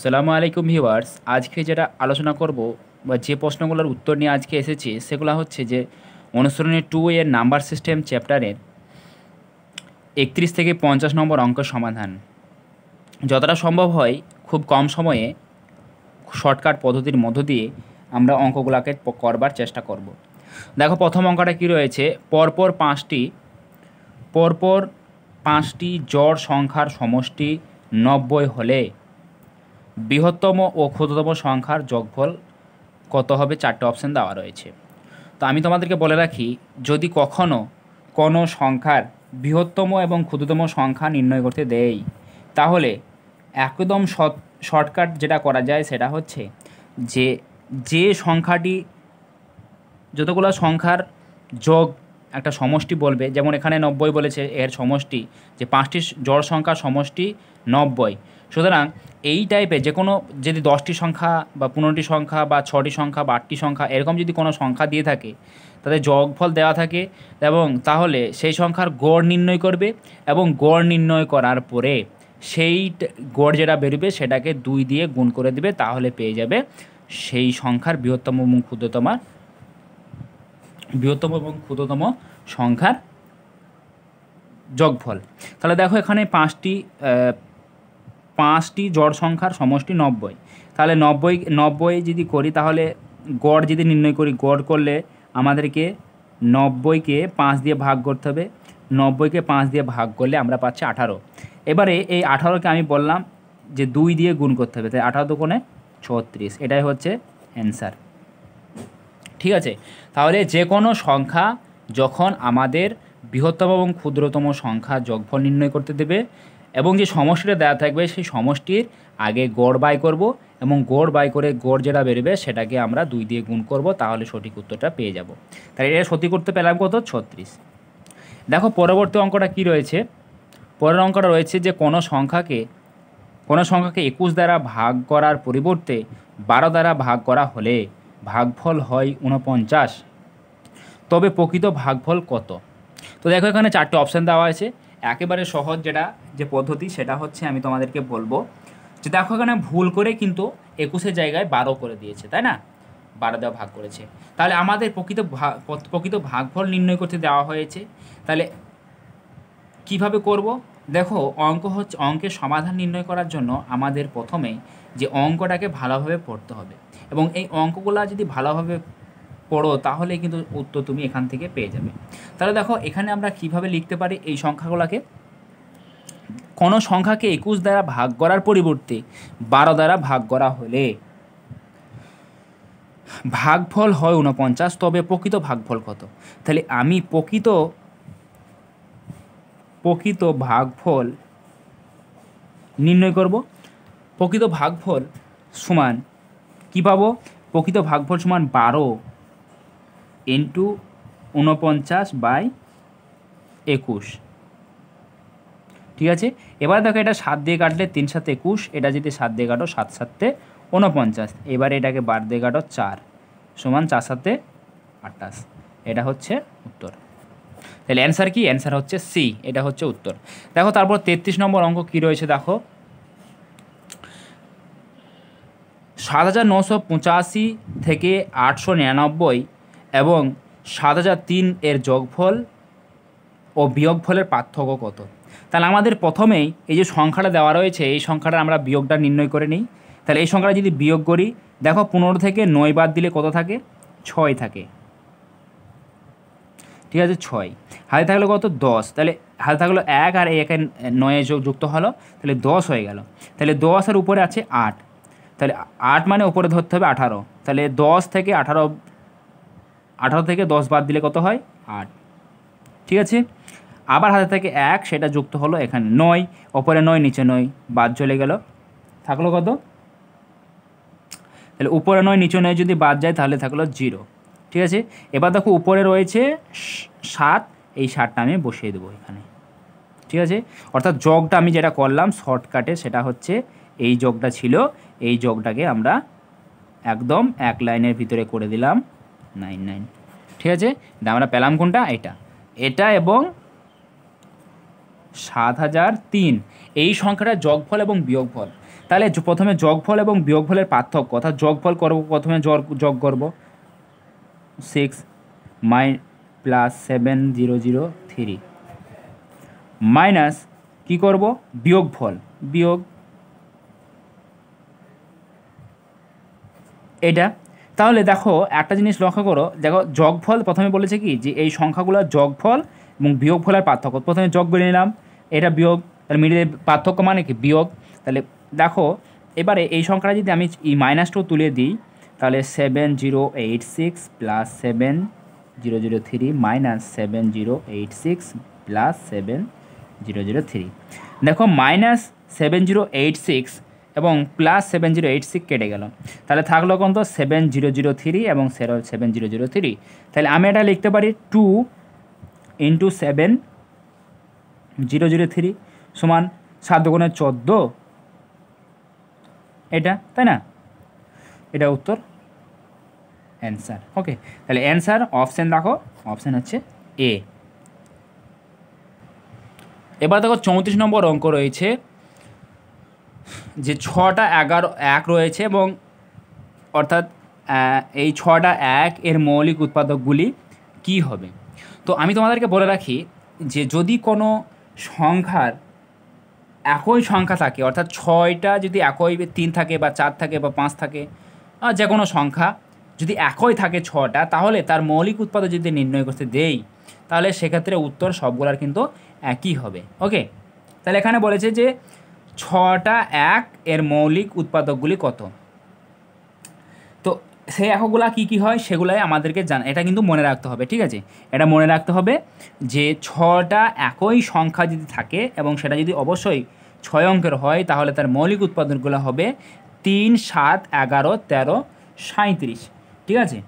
সালামু আলাইকুম ভিওয়ার্স আজকে যেটা আলোচনা করব বা যে প্রশ্নগুলোর উত্তর নিয়ে আজকে এসেছি সেগুলো হচ্ছে যে অনুসরণের টু এর নাম্বার সিস্টেম চ্যাপ্টারের একত্রিশ থেকে পঞ্চাশ নম্বর অঙ্কের সমাধান যতটা সম্ভব হয় খুব কম সময়ে শর্টকাট পদ্ধতির মধ্য দিয়ে আমরা অঙ্কগুলোকে করবার চেষ্টা করব। দেখো প্রথম অঙ্কটা কি রয়েছে পরপর পাঁচটি পরপর পাঁচটি জড় সংখ্যার সমষ্টি নব্বই হলে বৃহত্তম ও ক্ষুদ্রতম সংখ্যার যোগফল কত হবে চারটে অপশান দেওয়া রয়েছে তো আমি তোমাদেরকে বলে রাখি যদি কখনও কোনো সংখ্যার বৃহত্তম এবং ক্ষুদ্রতম সংখ্যা নির্ণয় করতে দেই তাহলে একদম শর্টকাট যেটা করা যায় সেটা হচ্ছে যে যে সংখ্যাটি যতগুলো সংখ্যার যোগ একটা সমষ্টি বলবে যেমন এখানে নব্বই বলেছে এর সমষ্টি যে পাঁচটি জড় সংখ্যার সমষ্টি নব্বই সুতরাং এই টাইপের যে কোনো যদি দশটি সংখ্যা বা পনেরোটি সংখ্যা বা ছটি সংখ্যা বা আটটি সংখ্যা এরকম যদি কোনো সংখ্যা দিয়ে থাকে তাদের যোগফল দেওয়া থাকে এবং তাহলে সেই সংখ্যার গড় নির্ণয় করবে এবং গড় নির্ণয় করার পরে সেই গড় যেটা বেরোবে সেটাকে দুই দিয়ে গুণ করে দিবে তাহলে পেয়ে যাবে সেই সংখ্যার বৃহত্তম এবং ক্ষুদ্রতম বৃহত্তম এবং ক্ষুদ্রতম সংখ্যার যোগফল তাহলে দেখো এখানে পাঁচটি পাঁচটি জড় সংখ্যার সমষ্টি নব্বই তাহলে নব্বই নব্বই যদি করি তাহলে গড় যদি নির্ণয় করি গড় করলে আমাদেরকে নব্বইকে পাঁচ দিয়ে ভাগ করতে হবে নব্বইকে পাঁচ দিয়ে ভাগ করলে আমরা পাচ্ছি আঠারো এবারে এই আঠারোকে আমি বললাম যে দুই দিয়ে গুণ করতে হবে তাই আঠারো কোণে ছত্রিশ এটাই হচ্ছে অ্যান্সার ঠিক আছে তাহলে যে কোনো সংখ্যা যখন আমাদের বৃহত্তম এবং ক্ষুদ্রতম সংখ্যা যোগফল নির্ণয় করতে দেবে এবং যে সমষ্টিটা দেওয়া থাকবে সেই সমষ্টির আগে গড় বাই করব এবং গড় বাই করে গড় যেটা বেরোবে সেটাকে আমরা দুই দিয়ে গুণ করব তাহলে সঠিক উত্তরটা পেয়ে যাব তাহলে এটা সত্যি করতে পেলাম কত ছত্রিশ দেখো পরবর্তী অঙ্কটা কি রয়েছে পরের অঙ্কটা রয়েছে যে কোনো সংখ্যাকে কোনো সংখ্যাকে একুশ দ্বারা ভাগ করার পরিবর্তে বারো দ্বারা ভাগ করা হলে ভাগফল হয় উনপঞ্চাশ তবে প্রকৃত ভাগফল কত তো দেখো এখানে চারটে অপশান দেওয়া আছে একেবারে সহজ যেটা যে পদ্ধতি সেটা হচ্ছে আমি তোমাদেরকে বলবো যে দেখো এখানে ভুল করে কিন্তু একুশের জায়গায় বারো করে দিয়েছে তাই না বারো দেওয়া ভাগ করেছে তাহলে আমাদের প্রকৃত প্রকৃত ভাগফল নির্ণয় করতে দেওয়া হয়েছে তাহলে কিভাবে করব দেখো অঙ্ক হচ্ছে অঙ্কের সমাধান নির্ণয় করার জন্য আমাদের প্রথমে যে অঙ্কটাকে ভালোভাবে পড়তে হবে এবং এই অঙ্কগুলো যদি ভালোভাবে পড়ো তাহলে কিন্তু উত্তর তুমি এখান থেকে পেয়ে যাবে তাহলে দেখো এখানে আমরা কিভাবে লিখতে পারি এই সংখ্যাগুলোকে কোনো সংখ্যাকে একুশ দ্বারা ভাগ করার পরিবর্তে বারো দ্বারা ভাগ করা হলে ভাগফল হয় উনপঞ্চাশ তবে প্রকৃত ভাগফল কত তাহলে আমি প্রকৃত প্রকৃত ভাগফল নির্ণয় করব প্রকৃত ভাগফল সমান কী পাবো প্রকৃত ভাগফল সমান বারো ইন্টু উনপঞ্চাশ বাই একুশ ঠিক আছে এবার দেখো এটা সাত দিয়ে কাটলে তিন সাত একুশ এটা যদি সাত দিয়ে কাটো সাত সাতে উনপঞ্চাশ এবার এটাকে বার দিয়ে কাটো চার সমান চার সাথে আটাশ এটা হচ্ছে উত্তর তাহলে অ্যান্সার কি অ্যান্সার হচ্ছে সি এটা হচ্ছে উত্তর দেখো তারপর তেত্রিশ নম্বর অঙ্ক কি রয়েছে দেখো সাত হাজার নশো পঁচাশি থেকে আটশো নিরানব্বই এবং সাত হাজার তিন এর যোগফল ও বিয়োগফলের পার্থক্য কত তাহলে আমাদের প্রথমেই এই যে সংখ্যাটা দেওয়া রয়েছে এই সংখ্যাটা আমরা বিয়োগটা নির্ণয় করে নিই তাহলে এই সংখ্যাটা যদি বিয়োগ করি দেখো পনেরো থেকে নয় বাদ দিলে কত থাকে ছয় থাকে ঠিক আছে ছয় হাতে থাকলো কত দশ তাহলে হাতে থাকলো এক আর একে নয়ে যোগ যুক্ত হলো তাহলে দশ হয়ে গেল তাহলে দশ আর উপরে আছে আট তাহলে আট মানে উপরে ধরতে হবে আঠারো তাহলে দশ থেকে আঠারো আঠারো থেকে দশ বাদ দিলে কত হয় আট ঠিক আছে আবার হাতে থেকে এক সেটা যুক্ত হলো এখানে নয় ওপরে নয় নিচে নয় বাদ চলে গেল থাকলো কত তাহলে উপরে নয় নিচে নয় যদি বাদ যায় তাহলে থাকলো জিরো ঠিক আছে এবার দেখো উপরে রয়েছে সাত এই সাতটা আমি বসিয়ে দেবো এখানে ঠিক আছে অর্থাৎ জগটা আমি যেটা করলাম শর্টকাটে সেটা হচ্ছে এই জগটা ছিল এই জগটাকে আমরা একদম এক লাইনের ভিতরে করে দিলাম নাইন নাইন ঠিক আছে আমরা পেলাম কোনটা এটা এটা এবং সাত হাজার তিন এই সংখ্যাটা যোগফল এবং বিয়োগফল তাহলে প্রথমে যোগফল এবং বিয়োগফলের পার্থক্য অর্থাৎ যোগফল করব প্রথমে যোগ করবো six my plus seven zero zero three minus কী করব বিয়োগফল বিয়োগ এটা তাহলে দেখো একটা জিনিস লক্ষ্য করো দেখো যোগফল প্রথমে বলেছে কি যে এই সংখ্যাগুলোর যোগফল এবং বিয়োগফল আর পার্থক্য প্রথমে যোগ বলে নিলাম এটা বিয়োগ তাহলে মিডিয়ে পার্থক্য মানে কি বিয়োগ তাহলে দেখো এবারে এই সংখ্যাটা যদি আমি এই মাইনাসটাও তুলে দিই তাহলে seven zero eight six plus seven zero zero three minus seven zero eight six plus seven zero zero three দেখো minus seven zero eight six এবং plus seven zero eight six কেটে গেল তাহলে থাকলো কোন তো সেভেন জিরো জিরো থ্রি এবং zero seven zero zero three তাহলে আমি এটা লিখতে পারি two into seven zero zero three সমান সাত গুণে চোদ্দো এটা তাই না এটা উত্তর অ্যান্সার ওকে তাহলে অ্যান্সার অপশান দেখো অপশান হচ্ছে এ এবার দেখো চৌত্রিশ নম্বর অঙ্ক রয়েছে যে ছটা এগারো এক রয়েছে এবং অর্থাৎ এই ছটা এক এর মৌলিক উৎপাদকগুলি কি হবে তো আমি তোমাদেরকে বলে রাখি যে যদি কোনো সংখ্যার একই সংখ্যা থাকে অর্থাৎ ছয়টা যদি একই তিন থাকে বা চার থাকে বা পাঁচ থাকে যে কোনো সংখ্যা যদি একই থাকে ছটা তাহলে তার মৌলিক উৎপাদক যদি নির্ণয় করতে দেই তাহলে সেক্ষেত্রে উত্তর সবগুলার কিন্তু একই হবে ওকে তাহলে এখানে বলেছে যে ছটা এক এর মৌলিক উৎপাদকগুলি কত তো সেই এককগুলা কি কি হয় সেগুলাই আমাদেরকে জানা এটা কিন্তু মনে রাখতে হবে ঠিক আছে এটা মনে রাখতে হবে যে ছটা একই সংখ্যা যদি থাকে এবং সেটা যদি অবশ্যই ছয় অঙ্কের হয় তাহলে তার মৌলিক উৎপাদনগুলো হবে তিন সাত এগারো তেরো সাঁত্রিশ ঠিক আছে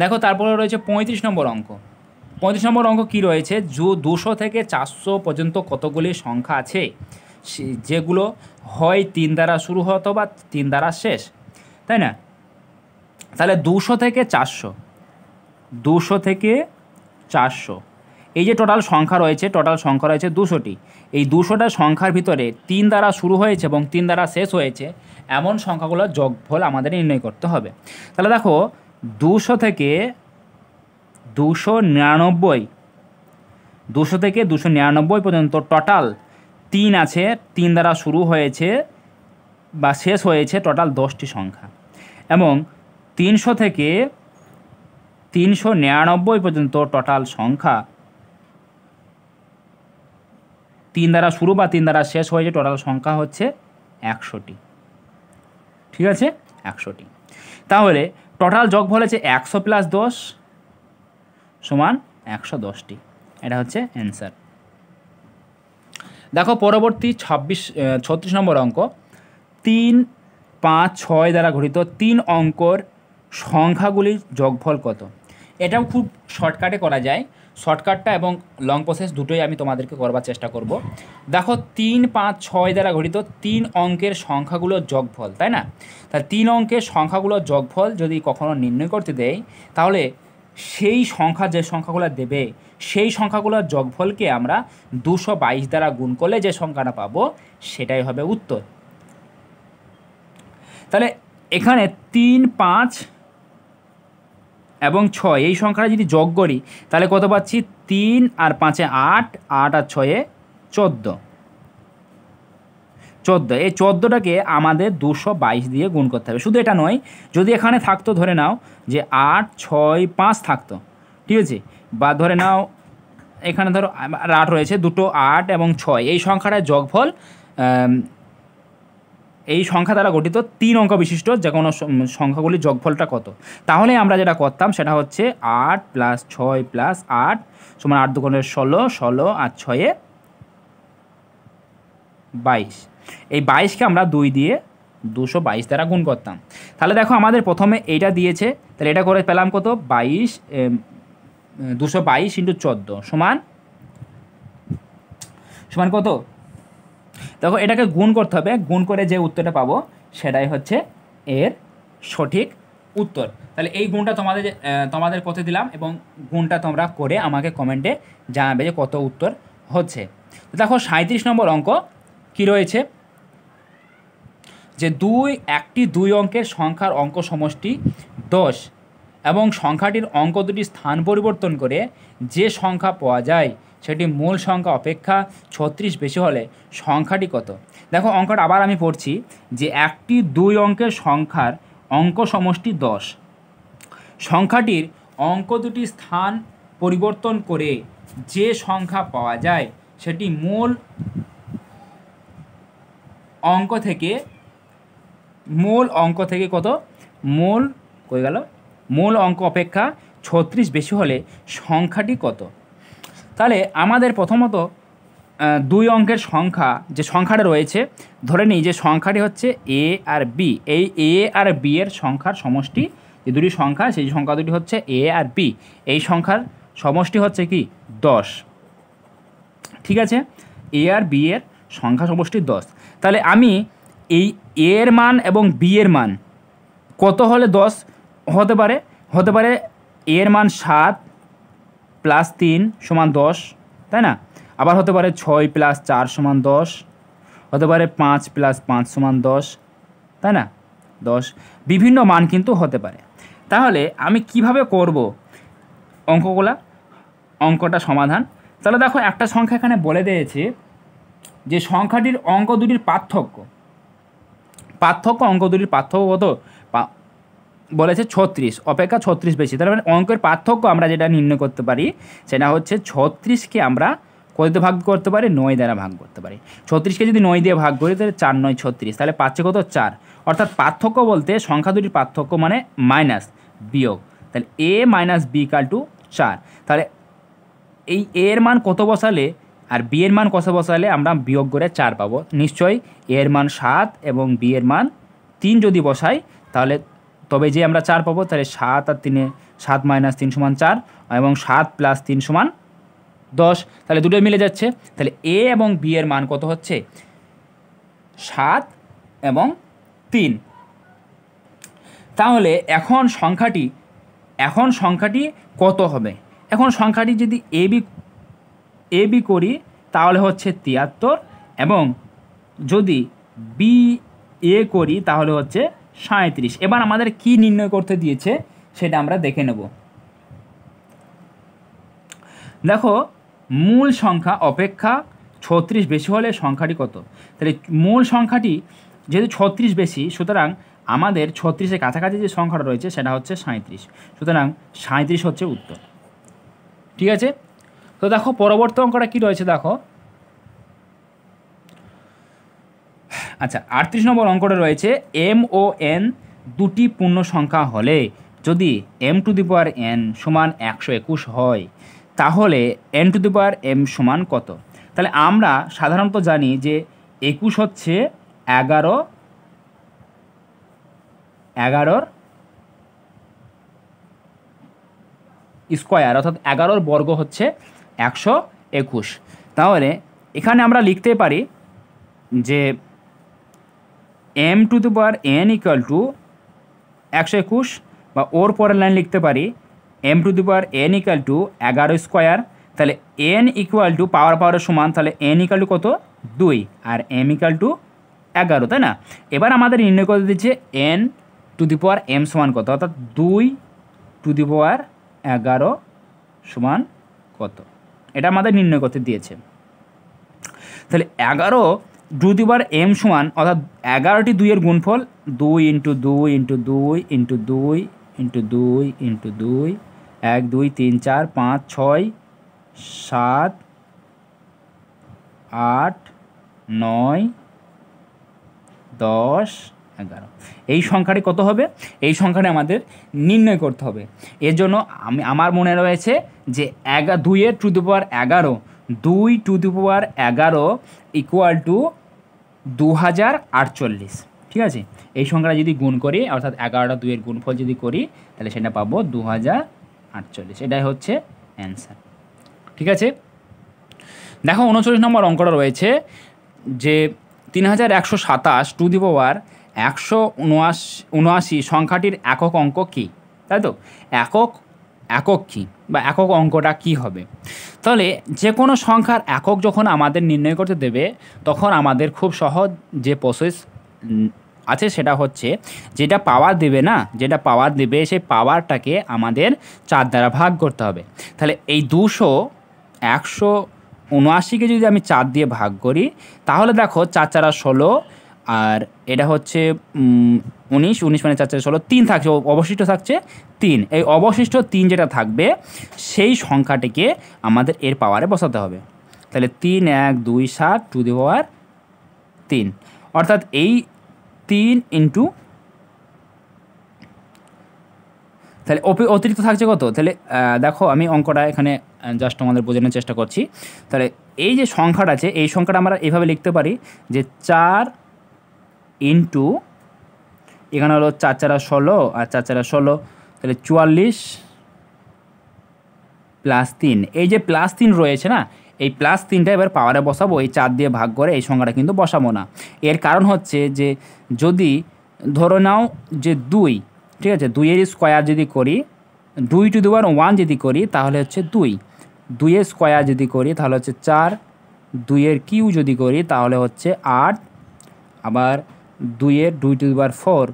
দেখো তারপরে রয়েছে পঁয়ত্রিশ নম্বর অঙ্ক পঁয়ত্রিশ নম্বর অঙ্ক কী রয়েছে যু দুশো থেকে চারশো পর্যন্ত কতগুলি সংখ্যা আছে যেগুলো হয় তিন দ্বারা শুরু হয় অথবা তিন দ্বারা শেষ তাই না তাহলে দুশো থেকে চারশো দুশো থেকে চারশো এই যে টোটাল সংখ্যা রয়েছে টোটাল সংখ্যা রয়েছে দুশোটি এই দুশোটা সংখ্যার ভিতরে তিন দ্বারা শুরু হয়েছে এবং তিন দ্বারা শেষ হয়েছে এমন সংখ্যাগুলো যোগফল আমাদের নির্ণয় করতে হবে তাহলে দেখো দুশো থেকে দুশো নিরানব্বই দুশো থেকে দুশো নিরানব্বই পর্যন্ত টোটাল তিন আছে তিন দ্বারা শুরু হয়েছে বা শেষ হয়েছে টোটাল দশটি সংখ্যা এবং তিনশো থেকে তিনশো নিরানব্বই পর্যন্ত টোটাল সংখ্যা তিন দ্বারা শুরু বা তিন দ্বারা শেষ হয়েছে টোটাল সংখ্যা হচ্ছে একশোটি ঠিক আছে একশোটি তাহলে টোটাল যোগফল হচ্ছে একশো প্লাস দশ সমান একশো দশটি এটা হচ্ছে অ্যান্সার দেখো পরবর্তী ছাব্বিশ ছত্রিশ নম্বর অঙ্ক তিন পাঁচ ছয় দ্বারা গঠিত তিন অঙ্কর সংখ্যাগুলির যোগফল কত এটাও খুব শর্টকাটে করা যায় শর্টকাটটা এবং লং প্রসেস দুটোই আমি তোমাদেরকে করবার চেষ্টা করব দেখো তিন পাঁচ ছয় দ্বারা গঠিত তিন অঙ্কের সংখ্যাগুলোর যোগফল তাই না তা তিন অঙ্কের সংখ্যাগুলোর যোগফল যদি কখনো নির্ণয় করতে দেয় তাহলে সেই সংখ্যা যে সংখ্যাগুলো দেবে সেই সংখ্যাগুলোর যোগফলকে আমরা দুশো বাইশ দ্বারা গুণ করলে যে সংখ্যাটা পাবো সেটাই হবে উত্তর তাহলে এখানে তিন পাঁচ এবং ছয় এই সংখ্যাটা যদি যোগ করি তাহলে কত পাচ্ছি তিন আর পাঁচে আট আট আর ছয়ে চোদ্দো চোদ্দো এই চোদ্দোটাকে আমাদের দুশো বাইশ দিয়ে গুণ করতে হবে শুধু এটা নয় যদি এখানে থাকতো ধরে নাও যে আট ছয় পাঁচ থাকতো ঠিক আছে বা ধরে নাও এখানে ধরো আট রয়েছে দুটো আট এবং ছয় এই সংখ্যাটার যোগফল এই সংখ্যা দ্বারা গঠিত তিন অঙ্ক বিশিষ্ট যে কোনো সংখ্যাগুলির যোগফলটা কত তাহলে আমরা যেটা করতাম সেটা হচ্ছে আট প্লাস ছয় প্লাস আট সমান আট দুগুণের ষোলো ষোলো আর ছয়ে বাইশ এই বাইশকে আমরা দুই দিয়ে দুশো বাইশ দ্বারা গুণ করতাম তাহলে দেখো আমাদের প্রথমে এইটা দিয়েছে তাহলে এটা করে পেলাম কত বাইশ দুশো বাইশ ইন্টু চোদ্দো সমান সমান কত দেখো এটাকে গুণ করতে হবে গুণ করে যে উত্তরটা পাবো সেটাই হচ্ছে এর সঠিক উত্তর তাহলে এই গুণটা তোমাদের তোমাদের কথা দিলাম এবং গুণটা তোমরা করে আমাকে কমেন্টে জানাবে যে কত উত্তর হচ্ছে দেখো সাঁত্রিশ নম্বর অঙ্ক কি রয়েছে যে দুই একটি দুই অঙ্কের সংখ্যার অঙ্ক সমষ্টি দশ এবং সংখ্যাটির অঙ্ক দুটি স্থান পরিবর্তন করে যে সংখ্যা পাওয়া যায় সেটি মূল সংখ্যা অপেক্ষা ছত্রিশ বেশি হলে সংখ্যাটি কত দেখো অঙ্কটা আবার আমি পড়ছি যে একটি দুই অঙ্কের সংখ্যার অঙ্ক সমষ্টি দশ সংখ্যাটির অঙ্ক দুটি স্থান পরিবর্তন করে যে সংখ্যা পাওয়া যায় সেটি মূল অঙ্ক থেকে মূল অঙ্ক থেকে কত মূল কই গেল মূল অঙ্ক অপেক্ষা ছত্রিশ বেশি হলে সংখ্যাটি কত তাহলে আমাদের প্রথমত দুই অঙ্কের সংখ্যা যে সংখ্যাটা রয়েছে ধরে নিই যে সংখ্যাটি হচ্ছে এ আর বি এই এ আর বি এর সংখ্যার সমষ্টি যে দুটি সংখ্যা সেই সংখ্যা দুটি হচ্ছে এ আর বি এই সংখ্যার সমষ্টি হচ্ছে কি দশ ঠিক আছে এ আর বি এর সংখ্যা সমষ্টি দশ তাহলে আমি এই এর মান এবং বি এর মান কত হলে দশ হতে পারে হতে পারে এর মান সাত প্লাস তিন সমান দশ তাই না আবার হতে পারে ছয় প্লাস চার সমান দশ হতে পারে পাঁচ প্লাস পাঁচ সমান দশ তাই না দশ বিভিন্ন মান কিন্তু হতে পারে তাহলে আমি কিভাবে করব অঙ্কগুলা অঙ্কটা সমাধান তাহলে দেখো একটা সংখ্যা এখানে বলে দিয়েছে যে সংখ্যাটির অঙ্ক দুটির পার্থক্য পার্থক্য অঙ্ক দুটির পার্থক্য কত বলেছে ছত্রিশ অপেক্ষা ছত্রিশ বেশি তার মানে অঙ্কের পার্থক্য আমরা যেটা নির্ণয় করতে পারি সেটা হচ্ছে ছত্রিশকে আমরা কততে ভাগ করতে পারি নয় দ্বারা ভাগ করতে পারি ছত্রিশকে যদি নয় দিয়ে ভাগ করি তাহলে চার নয় ছত্রিশ তাহলে পাচ্ছে কত চার অর্থাৎ পার্থক্য বলতে সংখ্যা দুটির পার্থক্য মানে মাইনাস বিয়োগ তাহলে A minus B equal to চার তাহলে এই এর মান কত বসালে আর বি এর মান কষে বসালে আমরা বিয়োগ করে চার পাবো নিশ্চয়ই এ এর মান সাত এবং বি এর মান তিন যদি বসাই তাহলে তবে যে আমরা চার পাবো তাহলে সাত আর তিনে সাত মাইনাস তিন সমান চার এবং সাত প্লাস তিন সমান দশ তাহলে দুটোই মিলে যাচ্ছে তাহলে এ এবং বি এর মান কত হচ্ছে সাত এবং তিন তাহলে এখন সংখ্যাটি এখন সংখ্যাটি কত হবে এখন সংখ্যাটি যদি এ বি এ বি করি তাহলে হচ্ছে তিয়াত্তর এবং যদি বি এ করি তাহলে হচ্ছে সাঁত্রিশ এবার আমাদের কি নির্ণয় করতে দিয়েছে সেটা আমরা দেখে নেব দেখো মূল সংখ্যা অপেক্ষা ছত্রিশ বেশি হলে সংখ্যাটি কত তাহলে মূল সংখ্যাটি যেহেতু ছত্রিশ বেশি সুতরাং আমাদের ছত্রিশের কাছাকাছি যে সংখ্যাটা রয়েছে সেটা হচ্ছে সাঁত্রিশ সুতরাং সাঁত্রিশ হচ্ছে উত্তর ঠিক আছে তো দেখো পরবর্তী অঙ্কটা কি রয়েছে দেখো আচ্ছা আটত্রিশ নম্বর অঙ্কটা রয়েছে এম ও এন দুটি পূর্ণ সংখ্যা হলে যদি M to the power N সমান একশো একুশ হয় তাহলে N to the power M সমান কত তাহলে আমরা সাধারণত জানি যে একুশ হচ্ছে এগারো এগারোর স্কোয়ার অর্থাৎ এগারোর বর্গ হচ্ছে একশো একুশ তাহলে এখানে আমরা লিখতে পারি যে M to the power N equal to একশো একুশ বা ওর পরের লাইন লিখতে পারি M to the power N equal to এগারো স্কোয়ার তাহলে এন ইকুয়াল টু পাওয়ার পাওয়ারের সমান তাহলে এন ইকুয়াল টু কত দুই আর এম ইকুয়াল টু এগারো তাই না এবার আমাদের নির্ণয় করে দিচ্ছে N to the power M সমান কত অর্থাৎ দুই টু দি পাওয়ার এগারো সমান কত এটা আমাদের নির্ণয় করতে দিয়েছে তাহলে এগারো টু দি এম সমান অর্থাৎ এগারোটি দুইয়ের গুণফল দুই ইন্টু দুই ইন্টু দুই ইন্টু দুই ইন্টু দুই ইন্টু দুই এক দুই তিন চার পাঁচ ছয় সাত আট নয় দশ এগারো এই সংখ্যাটি কত হবে এই সংখ্যাটি আমাদের নির্ণয় করতে হবে এর জন্য আমি আমার মনে রয়েছে যে এগা দুইয়ের টু দি পাওয়ার এগারো দুই টু দি পাওয়ার এগারো ইকুয়াল টু দু হাজার আটচল্লিশ ঠিক আছে এই সংখ্যাটা যদি গুণ করি অর্থাৎ এগারোটা দুইয়ের গুণফল যদি করি তাহলে সেটা পাবো দু হাজার আটচল্লিশ এটাই হচ্ছে অ্যান্সার ঠিক আছে দেখো উনচল্লিশ নম্বর অঙ্কটা রয়েছে যে তিন হাজার একশো সাতাশ টু দি পাওয়ার একশো উনআশি সংখ্যাটির একক অঙ্ক কী তাই তো একক একক কী বা একক অঙ্কটা কি হবে তাহলে যে কোনো সংখ্যার একক যখন আমাদের নির্ণয় করতে দেবে তখন আমাদের খুব সহজ যে প্রসেস আছে সেটা হচ্ছে যেটা পাওয়ার দেবে না যেটা পাওয়ার দেবে সেই পাওয়ারটাকে আমাদের চার দ্বারা ভাগ করতে হবে তাহলে এই দুশো একশো উনআশিকে যদি আমি চার দিয়ে ভাগ করি তাহলে দেখো চার চারা ষোলো আর এটা হচ্ছে উনিশ উনিশ মানে চার চার ষোলো তিন থাকছে অবশিষ্ট থাকছে তিন এই অবশিষ্ট তিন যেটা থাকবে সেই সংখ্যাটিকে আমাদের এর পাওয়ারে বসাতে হবে তাহলে তিন এক দুই সাত টু দি পাওয়ার তিন অর্থাৎ এই তিন ইন্টু তাহলে অতিরিক্ত থাকছে কত তাহলে দেখো আমি অঙ্কটা এখানে জাস্ট তোমাদের বোঝানোর চেষ্টা করছি তাহলে এই যে সংখ্যাটা আছে এই সংখ্যাটা আমরা এইভাবে লিখতে পারি যে চার ইন্টু এখানে হলো চার চারা ষোলো আর চার চারা ষোলো তাহলে চুয়াল্লিশ প্লাস তিন এই যে প্লাস তিন রয়েছে না এই প্লাস তিনটা এবার পাওয়ারে বসাবো এই চার দিয়ে ভাগ করে এই সংখ্যাটা কিন্তু বসাবো না এর কারণ হচ্ছে যে যদি ধরে নাও যে দুই ঠিক আছে দুইয়ের স্কোয়ার যদি করি দুই টু দুবার ওয়ান যদি করি তাহলে হচ্ছে দুই দুইয়ের স্কোয়ার যদি করি তাহলে হচ্ছে চার দুইয়ের কিউ যদি করি তাহলে হচ্ছে আট আবার দুইয়ের দুই টু বার ফোর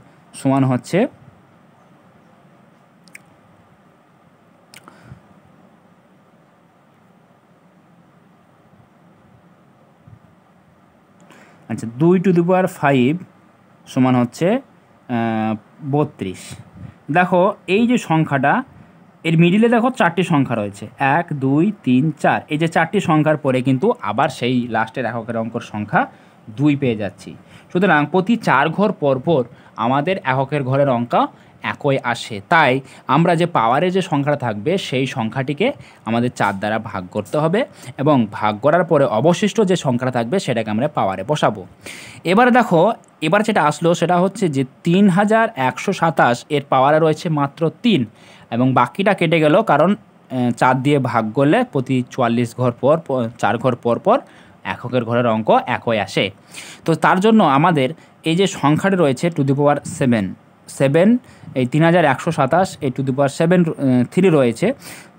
সমান হচ্ছে আচ্ছা দুই টু দি ফাইভ সমান হচ্ছে বত্রিশ দেখো এই যে সংখ্যাটা এর মিডিলে দেখো চারটি সংখ্যা রয়েছে এক দুই তিন চার এই যে চারটি সংখ্যার পরে কিন্তু আবার সেই লাস্টের এককের অঙ্কর সংখ্যা দুই পেয়ে যাচ্ছি সুতরাং প্রতি চার ঘর পরপর আমাদের এককের ঘরের অঙ্ক একই আসে তাই আমরা যে পাওয়ারে যে সংখ্যাটা থাকবে সেই সংখ্যাটিকে আমাদের চার দ্বারা ভাগ করতে হবে এবং ভাগ করার পরে অবশিষ্ট যে সংখ্যাটা থাকবে সেটাকে আমরা পাওয়ারে বসাবো এবার দেখো এবার যেটা আসলো সেটা হচ্ছে যে তিন হাজার একশো সাতাশ এর পাওয়ারে রয়েছে মাত্র তিন এবং বাকিটা কেটে গেল কারণ চার দিয়ে ভাগ করলে প্রতি চুয়াল্লিশ ঘর পর চার ঘর পর পর এককের ঘরের অঙ্ক একই আসে তো তার জন্য আমাদের এই যে সংখ্যাটি রয়েছে to the power seven seven এই তিন হাজার একশো সাতাশ এই to the power seven three রয়েছে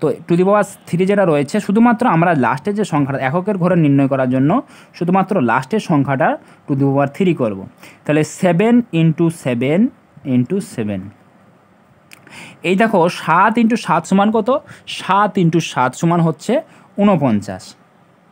তো টু দি পাওয়ার থ্রি যেটা রয়েছে শুধুমাত্র আমরা লাস্টের যে সংখ্যাটা এককের ঘরে নির্ণয় করার জন্য শুধুমাত্র লাস্টের সংখ্যাটা টু দি পাওয়ার থ্রি করবো তাহলে seven into seven into seven এই দেখো সাত ইন্টু সাত সমান কত সাত ইন্টু সাত সমান হচ্ছে ঊনপঞ্চাশ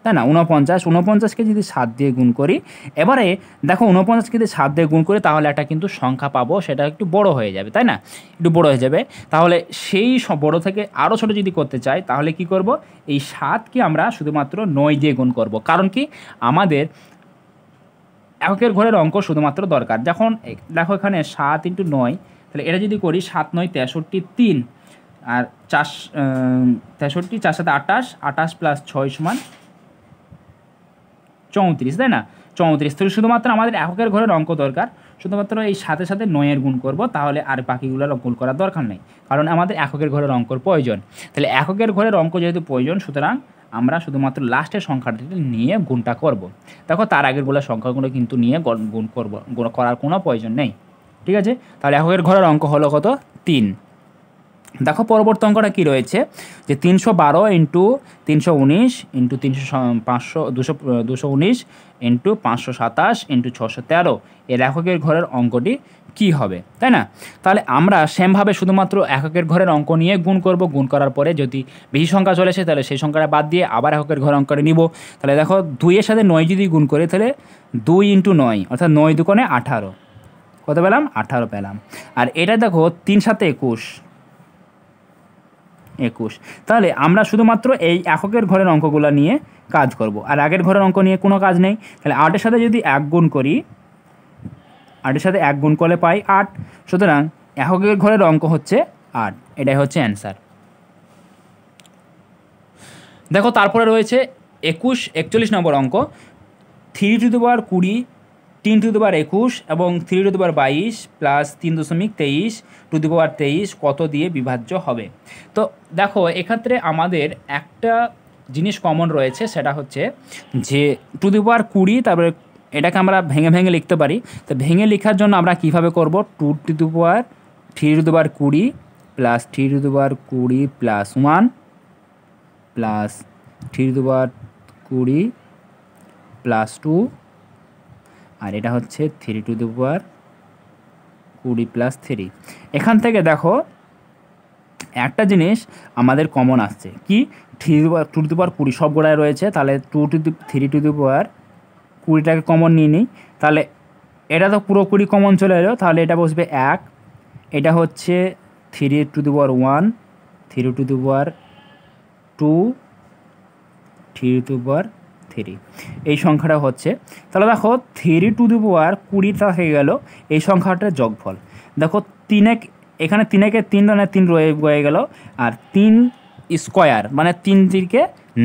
তাই না উনপঞ্চাশ উনপঞ্চাশকে যদি সাত দিয়ে গুণ করি এবারে দেখো উনপঞ্চাশকে যদি সাত দিয়ে গুণ করি তাহলে একটা কিন্তু সংখ্যা পাবো সেটা একটু বড় হয়ে যাবে তাই না একটু বড় হয়ে যাবে তাহলে সেই বড় থেকে আরও ছোটো যদি করতে চাই তাহলে কি করব এই সাতকে আমরা শুধুমাত্র নয় দিয়ে গুণ করব কারণ কি আমাদের একের ঘরের অঙ্ক শুধুমাত্র দরকার যখন দেখো এখানে সাত ইন্টু নয় তাহলে এটা যদি করি সাত নয় তেষট্টি তিন আর চার তেষট্টি চার সাথে আটাশ আটাশ প্লাস ছয় সমান চৌত্রিশ তাই না চৌত্রিশ তাহলে শুধুমাত্র আমাদের এককের ঘরের অঙ্ক দরকার শুধুমাত্র এই সাথে সাথে নয়ের গুণ করব তাহলে আর বাকিগুলোর গুণ করার দরকার নেই কারণ আমাদের এককের ঘরের অঙ্কর প্রয়োজন তাহলে এককের ঘরের অঙ্ক যেহেতু প্রয়োজন সুতরাং আমরা শুধুমাত্র লাস্টের সংখ্যাটি নিয়ে গুণটা করব। দেখো তার আগের বলা সংখ্যাগুলো কিন্তু নিয়ে গুণ করব গুণ করার কোনো প্রয়োজন নেই ঠিক আছে তাহলে এককের ঘরের অঙ্ক হলো কত তিন দেখো পরবর্তী অঙ্কটা কী রয়েছে যে তিনশো বারো ইন্টু তিনশো উনিশ ইন্টু তিনশো পাঁচশো দুশো দুশো উনিশ ইন্টু পাঁচশো সাতাশ ইন্টু ছশো তেরো এর এককের ঘরের অঙ্কটি কি হবে তাই না তাহলে আমরা সেমভাবে শুধুমাত্র এককের ঘরের অঙ্ক নিয়ে গুণ করব গুণ করার পরে যদি বেশি সংখ্যা চলে আসে তাহলে সেই সংখ্যাটা বাদ দিয়ে আবার এককের ঘরের অঙ্কটা নিব তাহলে দেখো দুইয়ের সাথে নয় যদি গুণ করে তাহলে দুই ইন্টু নয় অর্থাৎ নয় দুকোণে আঠারো কত পেলাম আঠারো পেলাম আর এটা দেখো তিন সাথে একুশ একুশ তাহলে আমরা শুধুমাত্র এই এককের ঘরের অঙ্কগুলো নিয়ে কাজ করব আর আগের ঘরের অঙ্ক নিয়ে কোনো কাজ নেই তাহলে আটের সাথে যদি এক গুণ করি আটের সাথে এক গুণ করলে পাই আট সুতরাং এককের ঘরের অঙ্ক হচ্ছে আট এটাই হচ্ছে অ্যান্সার দেখো তারপরে রয়েছে একুশ একচল্লিশ নম্বর অঙ্ক থ্রি টু দি পাওয়ার কুড়ি তিন টু দুবার একুশ এবং থ্রি টু দুবার বাইশ প্লাস তিন দশমিক তেইশ টু দু তেইশ কত দিয়ে বিভাজ্য হবে তো দেখো এক্ষেত্রে আমাদের একটা জিনিস কমন রয়েছে সেটা হচ্ছে যে টু দি পাওয়ার কুড়ি তারপরে এটাকে আমরা ভেঙে ভেঙে লিখতে পারি তো ভেঙে লেখার জন্য আমরা কিভাবে করব টু টু দু পাওয়ার থ্রি টু দুবার কুড়ি প্লাস থ্রি টু দুবার কুড়ি প্লাস ওয়ান প্লাস থ্রি দুবার কুড়ি প্লাস টু আর এটা হচ্ছে থ্রি টু দি পাওয়ার কুড়ি প্লাস থ্রি এখান থেকে দেখো একটা জিনিস আমাদের কমন আসছে কি থ্রি টু টু পাওয়ার কুড়ি সব গোড়ায় রয়েছে তাহলে two two three to the power কুড়িটাকে কমন নিয়ে নিই তাহলে এটা তো পুরোপুরি কমন চলে এলো তাহলে এটা বসবে এক এটা হচ্ছে three to the power one three to the power two three to the power three এই সংখ্যাটা হচ্ছে তাহলে দেখো থ্রি টু দি পাওয়ার কুড়িটা হয়ে গেল এই সংখ্যাটার যোগফল দেখো তিনেক এখানে তিনেকে তিন ধরনের তিন রয়ে গেল আর তিন স্কোয়ার মানে তিন তিনকে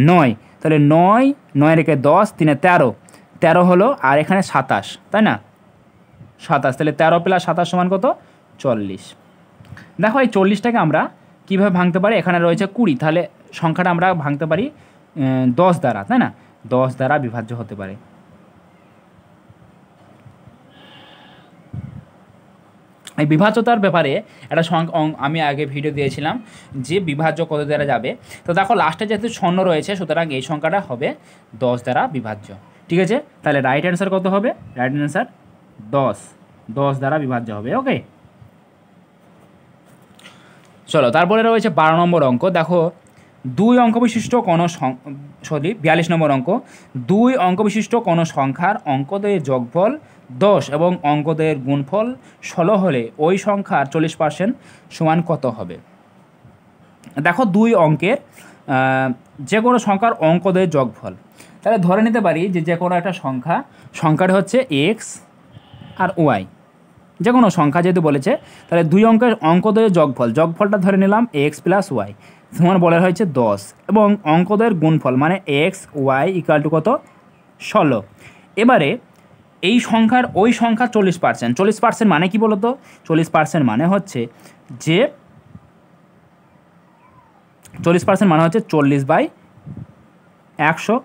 নয় তাহলে নয় নয় রেখে দশ তিনে তেরো তেরো হলো আর এখানে সাতাশ তাই না সাতাশ তাহলে তেরো প্লাস সাতাশ সমান কত চল্লিশ দেখো এই চল্লিশটাকে আমরা কীভাবে ভাঙতে পারি এখানে রয়েছে কুড়ি তাহলে সংখ্যাটা আমরা ভাঙতে পারি দশ দ্বারা তাই না দশ দ্বারা বিভাজ্য হতে পারে এই বিভাজ্যতার ব্যাপারে একটা আমি আগে ভিডিও দিয়েছিলাম যে বিভাজ্য কত দ্বারা যাবে তো দেখো লাস্টে যেহেতু স্বর্ণ রয়েছে সুতরাং এই সংখ্যাটা হবে দশ দ্বারা বিভাজ্য ঠিক আছে তাহলে রাইট অ্যান্সার কত হবে রাইট অ্যান্সার দশ দশ দ্বারা বিভাজ্য হবে ওকে চলো তারপরে রয়েছে বারো নম্বর অঙ্ক দেখো দুই অঙ্ক বিশিষ্ট কোনো সরি বিয়াল্লিশ নম্বর অঙ্ক দুই অঙ্ক বিশিষ্ট কোনো সংখ্যার অঙ্কদের যোগফল দশ এবং অঙ্কদের গুণফল ষোলো হলে ওই সংখ্যার চল্লিশ পার্সেন্ট সমান কত হবে দেখো দুই অঙ্কের যে কোনো সংখ্যার অঙ্কদের যোগফল তাহলে ধরে নিতে পারি যে যে কোনো একটা সংখ্যা সংখ্যাটা হচ্ছে এক্স আর ওয়াই যে কোনো সংখ্যা যেহেতু বলেছে তাহলে দুই অঙ্কের অঙ্কদের যোগফল যোগফলটা ধরে নিলাম এক্স প্লাস ওয়াই সমান বলা হয়েছে দশ এবং অঙ্কদের গুণফল মানে এক্স ওয়াই ইকাল টু কত ষোলো এবারে এই সংখ্যার ওই সংখ্যা চল্লিশ পার্সেন্ট চল্লিশ পার্সেন্ট মানে কি বলতো চল্লিশ পার্সেন্ট মানে হচ্ছে যে চল্লিশ পার্সেন্ট মানে হচ্ছে চল্লিশ বাই একশো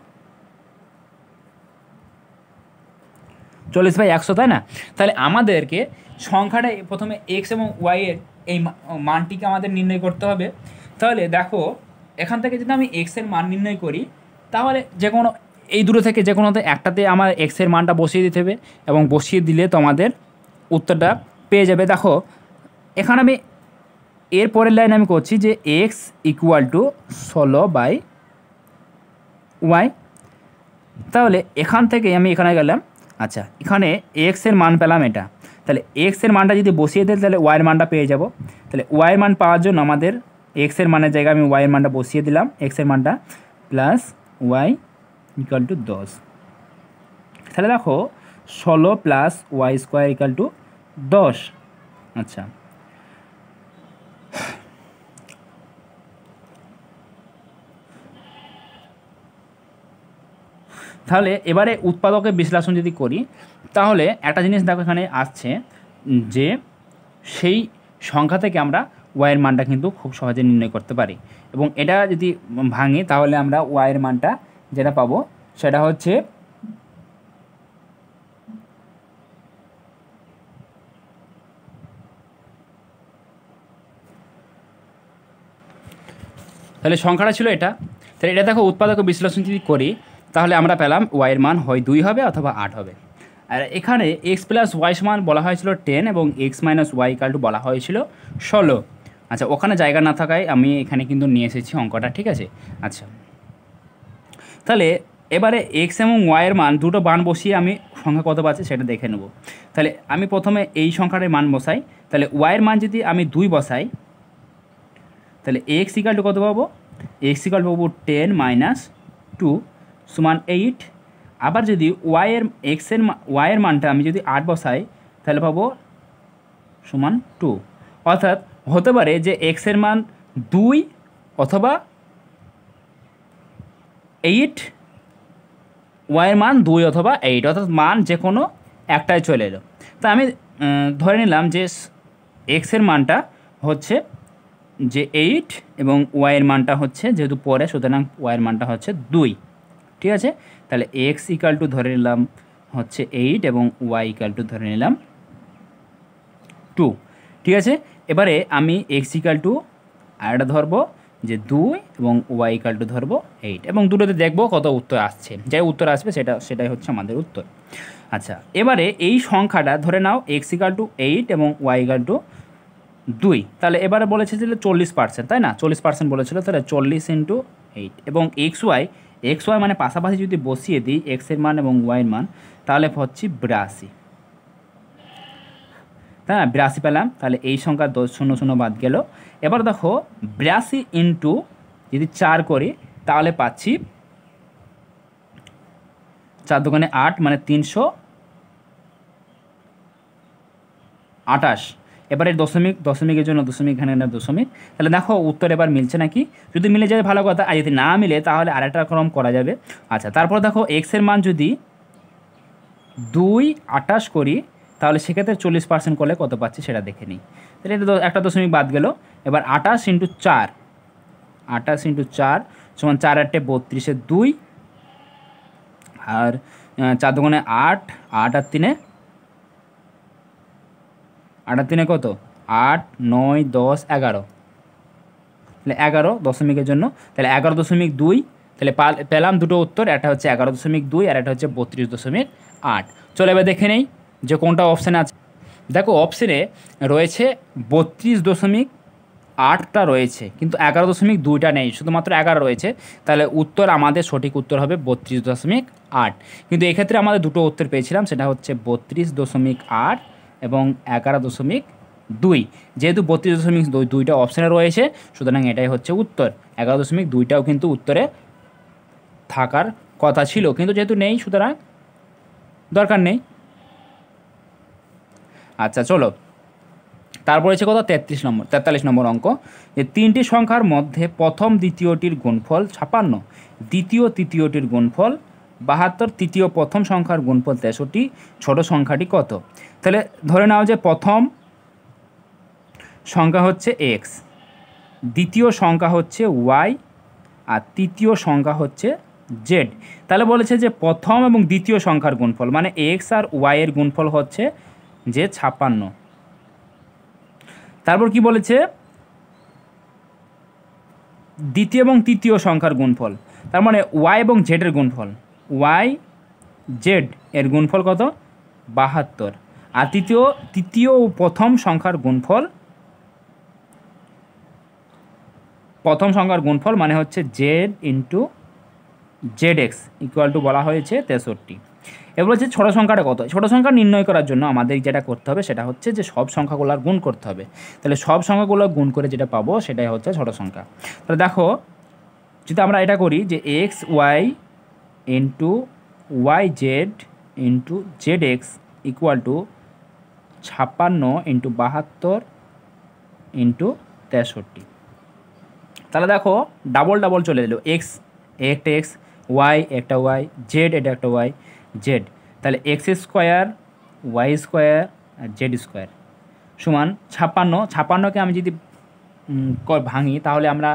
চল্লিশ বাই একশো তাই না তাহলে আমাদেরকে সংখ্যাটা প্রথমে এক্স এবং ওয়াইয়ের এই মানটিকে আমাদের নির্ণয় করতে হবে তাহলে দেখো এখান থেকে যদি আমি এক্সের মান নির্ণয় করি তাহলে যে কোনো এই দুটো থেকে যে কোনো একটাতে আমার এক্সের মানটা বসিয়ে দিতে হবে এবং বসিয়ে দিলে তোমাদের উত্তরটা পেয়ে যাবে দেখো এখানে আমি এর পরের লাইন আমি করছি যে এক্স ইকুয়াল টু ষোলো বাই ওয়াই তাহলে এখান থেকে আমি এখানে গেলাম আচ্ছা এখানে এক্সের মান পেলাম এটা তাহলে এক্সের মানটা যদি বসিয়ে দেয় তাহলে ওয়াইয়ের মানটা পেয়ে যাব তাহলে ওয়াইয়ের মান পাওয়ার জন্য আমাদের এক্সের মানের জায়গায় আমি ওয়াইয়ের মানটা বসিয়ে দিলাম এক্সের মানটা প্লাস ওয়াই ইকাল টু দশ তাহলে দেখো ষোলো plus Y square equal to দশ আচ্ছা তাহলে এবারে উৎপাদকের বিশ্লেষণ যদি করি তাহলে একটা জিনিস দেখো এখানে আসছে যে সেই সংখ্যা থেকে আমরা ওয়াইয়ের মানটা কিন্তু খুব সহজে নির্ণয় করতে পারি এবং এটা যদি ভাঙে তাহলে আমরা ওয়াইয়ের মানটা যেটা পাবো সেটা হচ্ছে তাহলে সংখ্যাটা ছিল এটা তাহলে এটা দেখো উৎপাদক বিশ্লেষণ যদি করি তাহলে আমরা পেলাম ওয়াইয়ের মান হয় দুই হবে অথবা আট হবে আর এখানে এক্স প্লাস ওয়াই সমান বলা হয়েছিল টেন এবং এক্স মাইনাস ওয়াই কাল বলা হয়েছিল ষোলো আচ্ছা ওখানে জায়গা না থাকায় আমি এখানে কিন্তু নিয়ে এসেছি অঙ্কটা ঠিক আছে আচ্ছা তাহলে এবারে এক্স এবং ওয়াইয়ের মান দুটো বান বসিয়ে আমি সংখ্যা কত পাচ্ছি সেটা দেখে নেব তাহলে আমি প্রথমে এই সংখ্যাটার মান বসাই তাহলে ওয়াইয়ের মান যদি আমি দুই বসাই তাহলে এক্স ইকাল টু কত পাবো এক্স ইকাল পাবো টেন মাইনাস টু সমান এইট আবার যদি ওয়াইয়ের এক্সের ওয়াইয়ের মানটা আমি যদি আট বসাই তাহলে পাবো সমান টু অর্থাৎ হতে পারে যে এক্সের মান দুই অথবা এইট ওয়াইয়ের মান দুই অথবা এইট অর্থাৎ মান যে কোনো একটাই চলে এলো তা আমি ধরে নিলাম যে এক্সের মানটা হচ্ছে যে এইট এবং ওয়াইয়ের মানটা হচ্ছে যেহেতু পরে সুতরাং ওয়াইয়ের মানটা হচ্ছে দুই ঠিক আছে তাহলে এক্স ইকাল টু ধরে নিলাম হচ্ছে এইট এবং ওয়াই ইকাল টু ধরে নিলাম টু ঠিক আছে এবারে আমি এক্স ইকাল টু আরেকটা ধরবো যে দুই এবং ওয়াই ইকাল টু ধরবো এইট এবং দুটোতে দেখবো কত উত্তর আসছে যাই উত্তর আসবে সেটা সেটাই হচ্ছে আমাদের উত্তর আচ্ছা এবারে এই সংখ্যাটা ধরে নাও এক্স ইকাল টু এইট এবং ওয়াই ইকাল টু দুই তাহলে এবারে বলেছে যে চল্লিশ পার্সেন্ট তাই না চল্লিশ পার্সেন্ট বলেছিলো তাহলে চল্লিশ ইন্টু এইট এবং এক্স ওয়াই এক্স ওয়াই মানে পাশাপাশি যদি বসিয়ে দিই এক্সের মান এবং ওয়াইয়ের মান তাহলে হচ্ছে বিরাশি হ্যাঁ না বিরাশি পেলাম তাহলে এই সংখ্যা দশ শূন্য শূন্য বাদ গেল এবার দেখো বিরাশি ইন্টু যদি চার করি তাহলে পাচ্ছি চার দোকানে আট মানে তিনশো আটাশ এবারে দশমিক দশমিকের জন্য দশমিক এখানে দশমিক তাহলে দেখো উত্তর এবার মিলছে নাকি যদি মিলে যায় ভালো কথা আর যদি না মিলে তাহলে আরেকটা ক্রম করা যাবে আচ্ছা তারপর দেখো এক্সের মান যদি দুই আটাশ করি তাহলে সেক্ষেত্রে চল্লিশ পার্সেন্ট করলে কত পাচ্ছি সেটা দেখে নিই তাহলে এটা একটা দশমিক বাদ গেল এবার আঠাশ ইন্টু চার আঠাশ ইন্টু চার সমান চার আটে বত্রিশে দুই আর চার দোকানে আট আট আর তিনে আট আর তিনে কত আট নয় দশ এগারো তাহলে এগারো দশমিকের জন্য তাহলে এগারো দশমিক দুই তাহলে পেলাম দুটো উত্তর একটা হচ্ছে এগারো দশমিক দুই আর একটা হচ্ছে বত্রিশ দশমিক আট চলো এবার দেখে নেই যে কোনটা অপশানে আছে দেখো অপশানে রয়েছে বত্রিশ দশমিক আটটা রয়েছে কিন্তু এগারো দশমিক দুইটা নেই শুধুমাত্র এগারো রয়েছে তাহলে উত্তর আমাদের সঠিক উত্তর হবে বত্রিশ দশমিক আট কিন্তু এক্ষেত্রে আমাদের দুটো উত্তর পেয়েছিলাম সেটা হচ্ছে বত্রিশ দশমিক আট এবং এগারো দশমিক দুই যেহেতু বত্রিশ দশমিক দুই দুইটা অপশানে রয়েছে সুতরাং এটাই হচ্ছে উত্তর এগারো দশমিক দুইটাও কিন্তু উত্তরে থাকার কথা ছিল কিন্তু যেহেতু নেই সুতরাং দরকার নেই আচ্ছা চলো তারপর হচ্ছে কত তেত্রিশ নম্বর তেতাল্লিশ নম্বর অঙ্ক যে তিনটি সংখ্যার মধ্যে প্রথম দ্বিতীয়টির গুণফল ছাপান্ন দ্বিতীয় তৃতীয়টির গুণফল বাহাত্তর তৃতীয় প্রথম সংখ্যার গুণফল তেষট্টি ছোট সংখ্যাটি কত তাহলে ধরে নাও যে প্রথম সংখ্যা হচ্ছে এক্স দ্বিতীয় সংখ্যা হচ্ছে ওয়াই আর তৃতীয় সংখ্যা হচ্ছে জেড তাহলে বলেছে যে প্রথম এবং দ্বিতীয় সংখ্যার গুণফল মানে এক্স আর ওয়াইয়ের গুণফল হচ্ছে যে ছাপ্পান্ন তারপর কি বলেছে দ্বিতীয় এবং তৃতীয় সংখ্যার গুণফল তার মানে ওয়াই এবং জেডের গুণফল ওয়াই জেড এর গুণফল কত বাহাত্তর আর তৃতীয় তৃতীয় ও প্রথম সংখ্যার গুণফল প্রথম সংখ্যার গুণফল মানে হচ্ছে Z into Z X equal to বলা হয়েছে তেষট্টি এবার বলছে ছোটো সংখ্যাটা কত ছোটো সংখ্যা নির্ণয় করার জন্য আমাদের যেটা করতে হবে সেটা হচ্ছে যে সব সংখ্যাগুলোর গুণ করতে হবে তাহলে সব সংখ্যাগুলো গুণ করে যেটা পাবো সেটাই হচ্ছে ছোটো সংখ্যা তাহলে দেখো যদি আমরা এটা করি যে X Y into Y Z into Z X equal to ছাপ্পান্ন ইন্টু বাহাত্তর ইন্টু তেষট্টি তাহলে দেখো ডাবল ডাবল চলে এলো এক্স একটা এক্স ওয়াই একটা ওয়াই জেড এটা একটা ওয়াই জেড তাহলে এক্স স্কোয়ার ওয়াই স্কোয়ার আর জেড স্কোয়ার সমান ছাপ্পান্ন ছাপ্পান্নকে আমি যদি ভাঙি তাহলে আমরা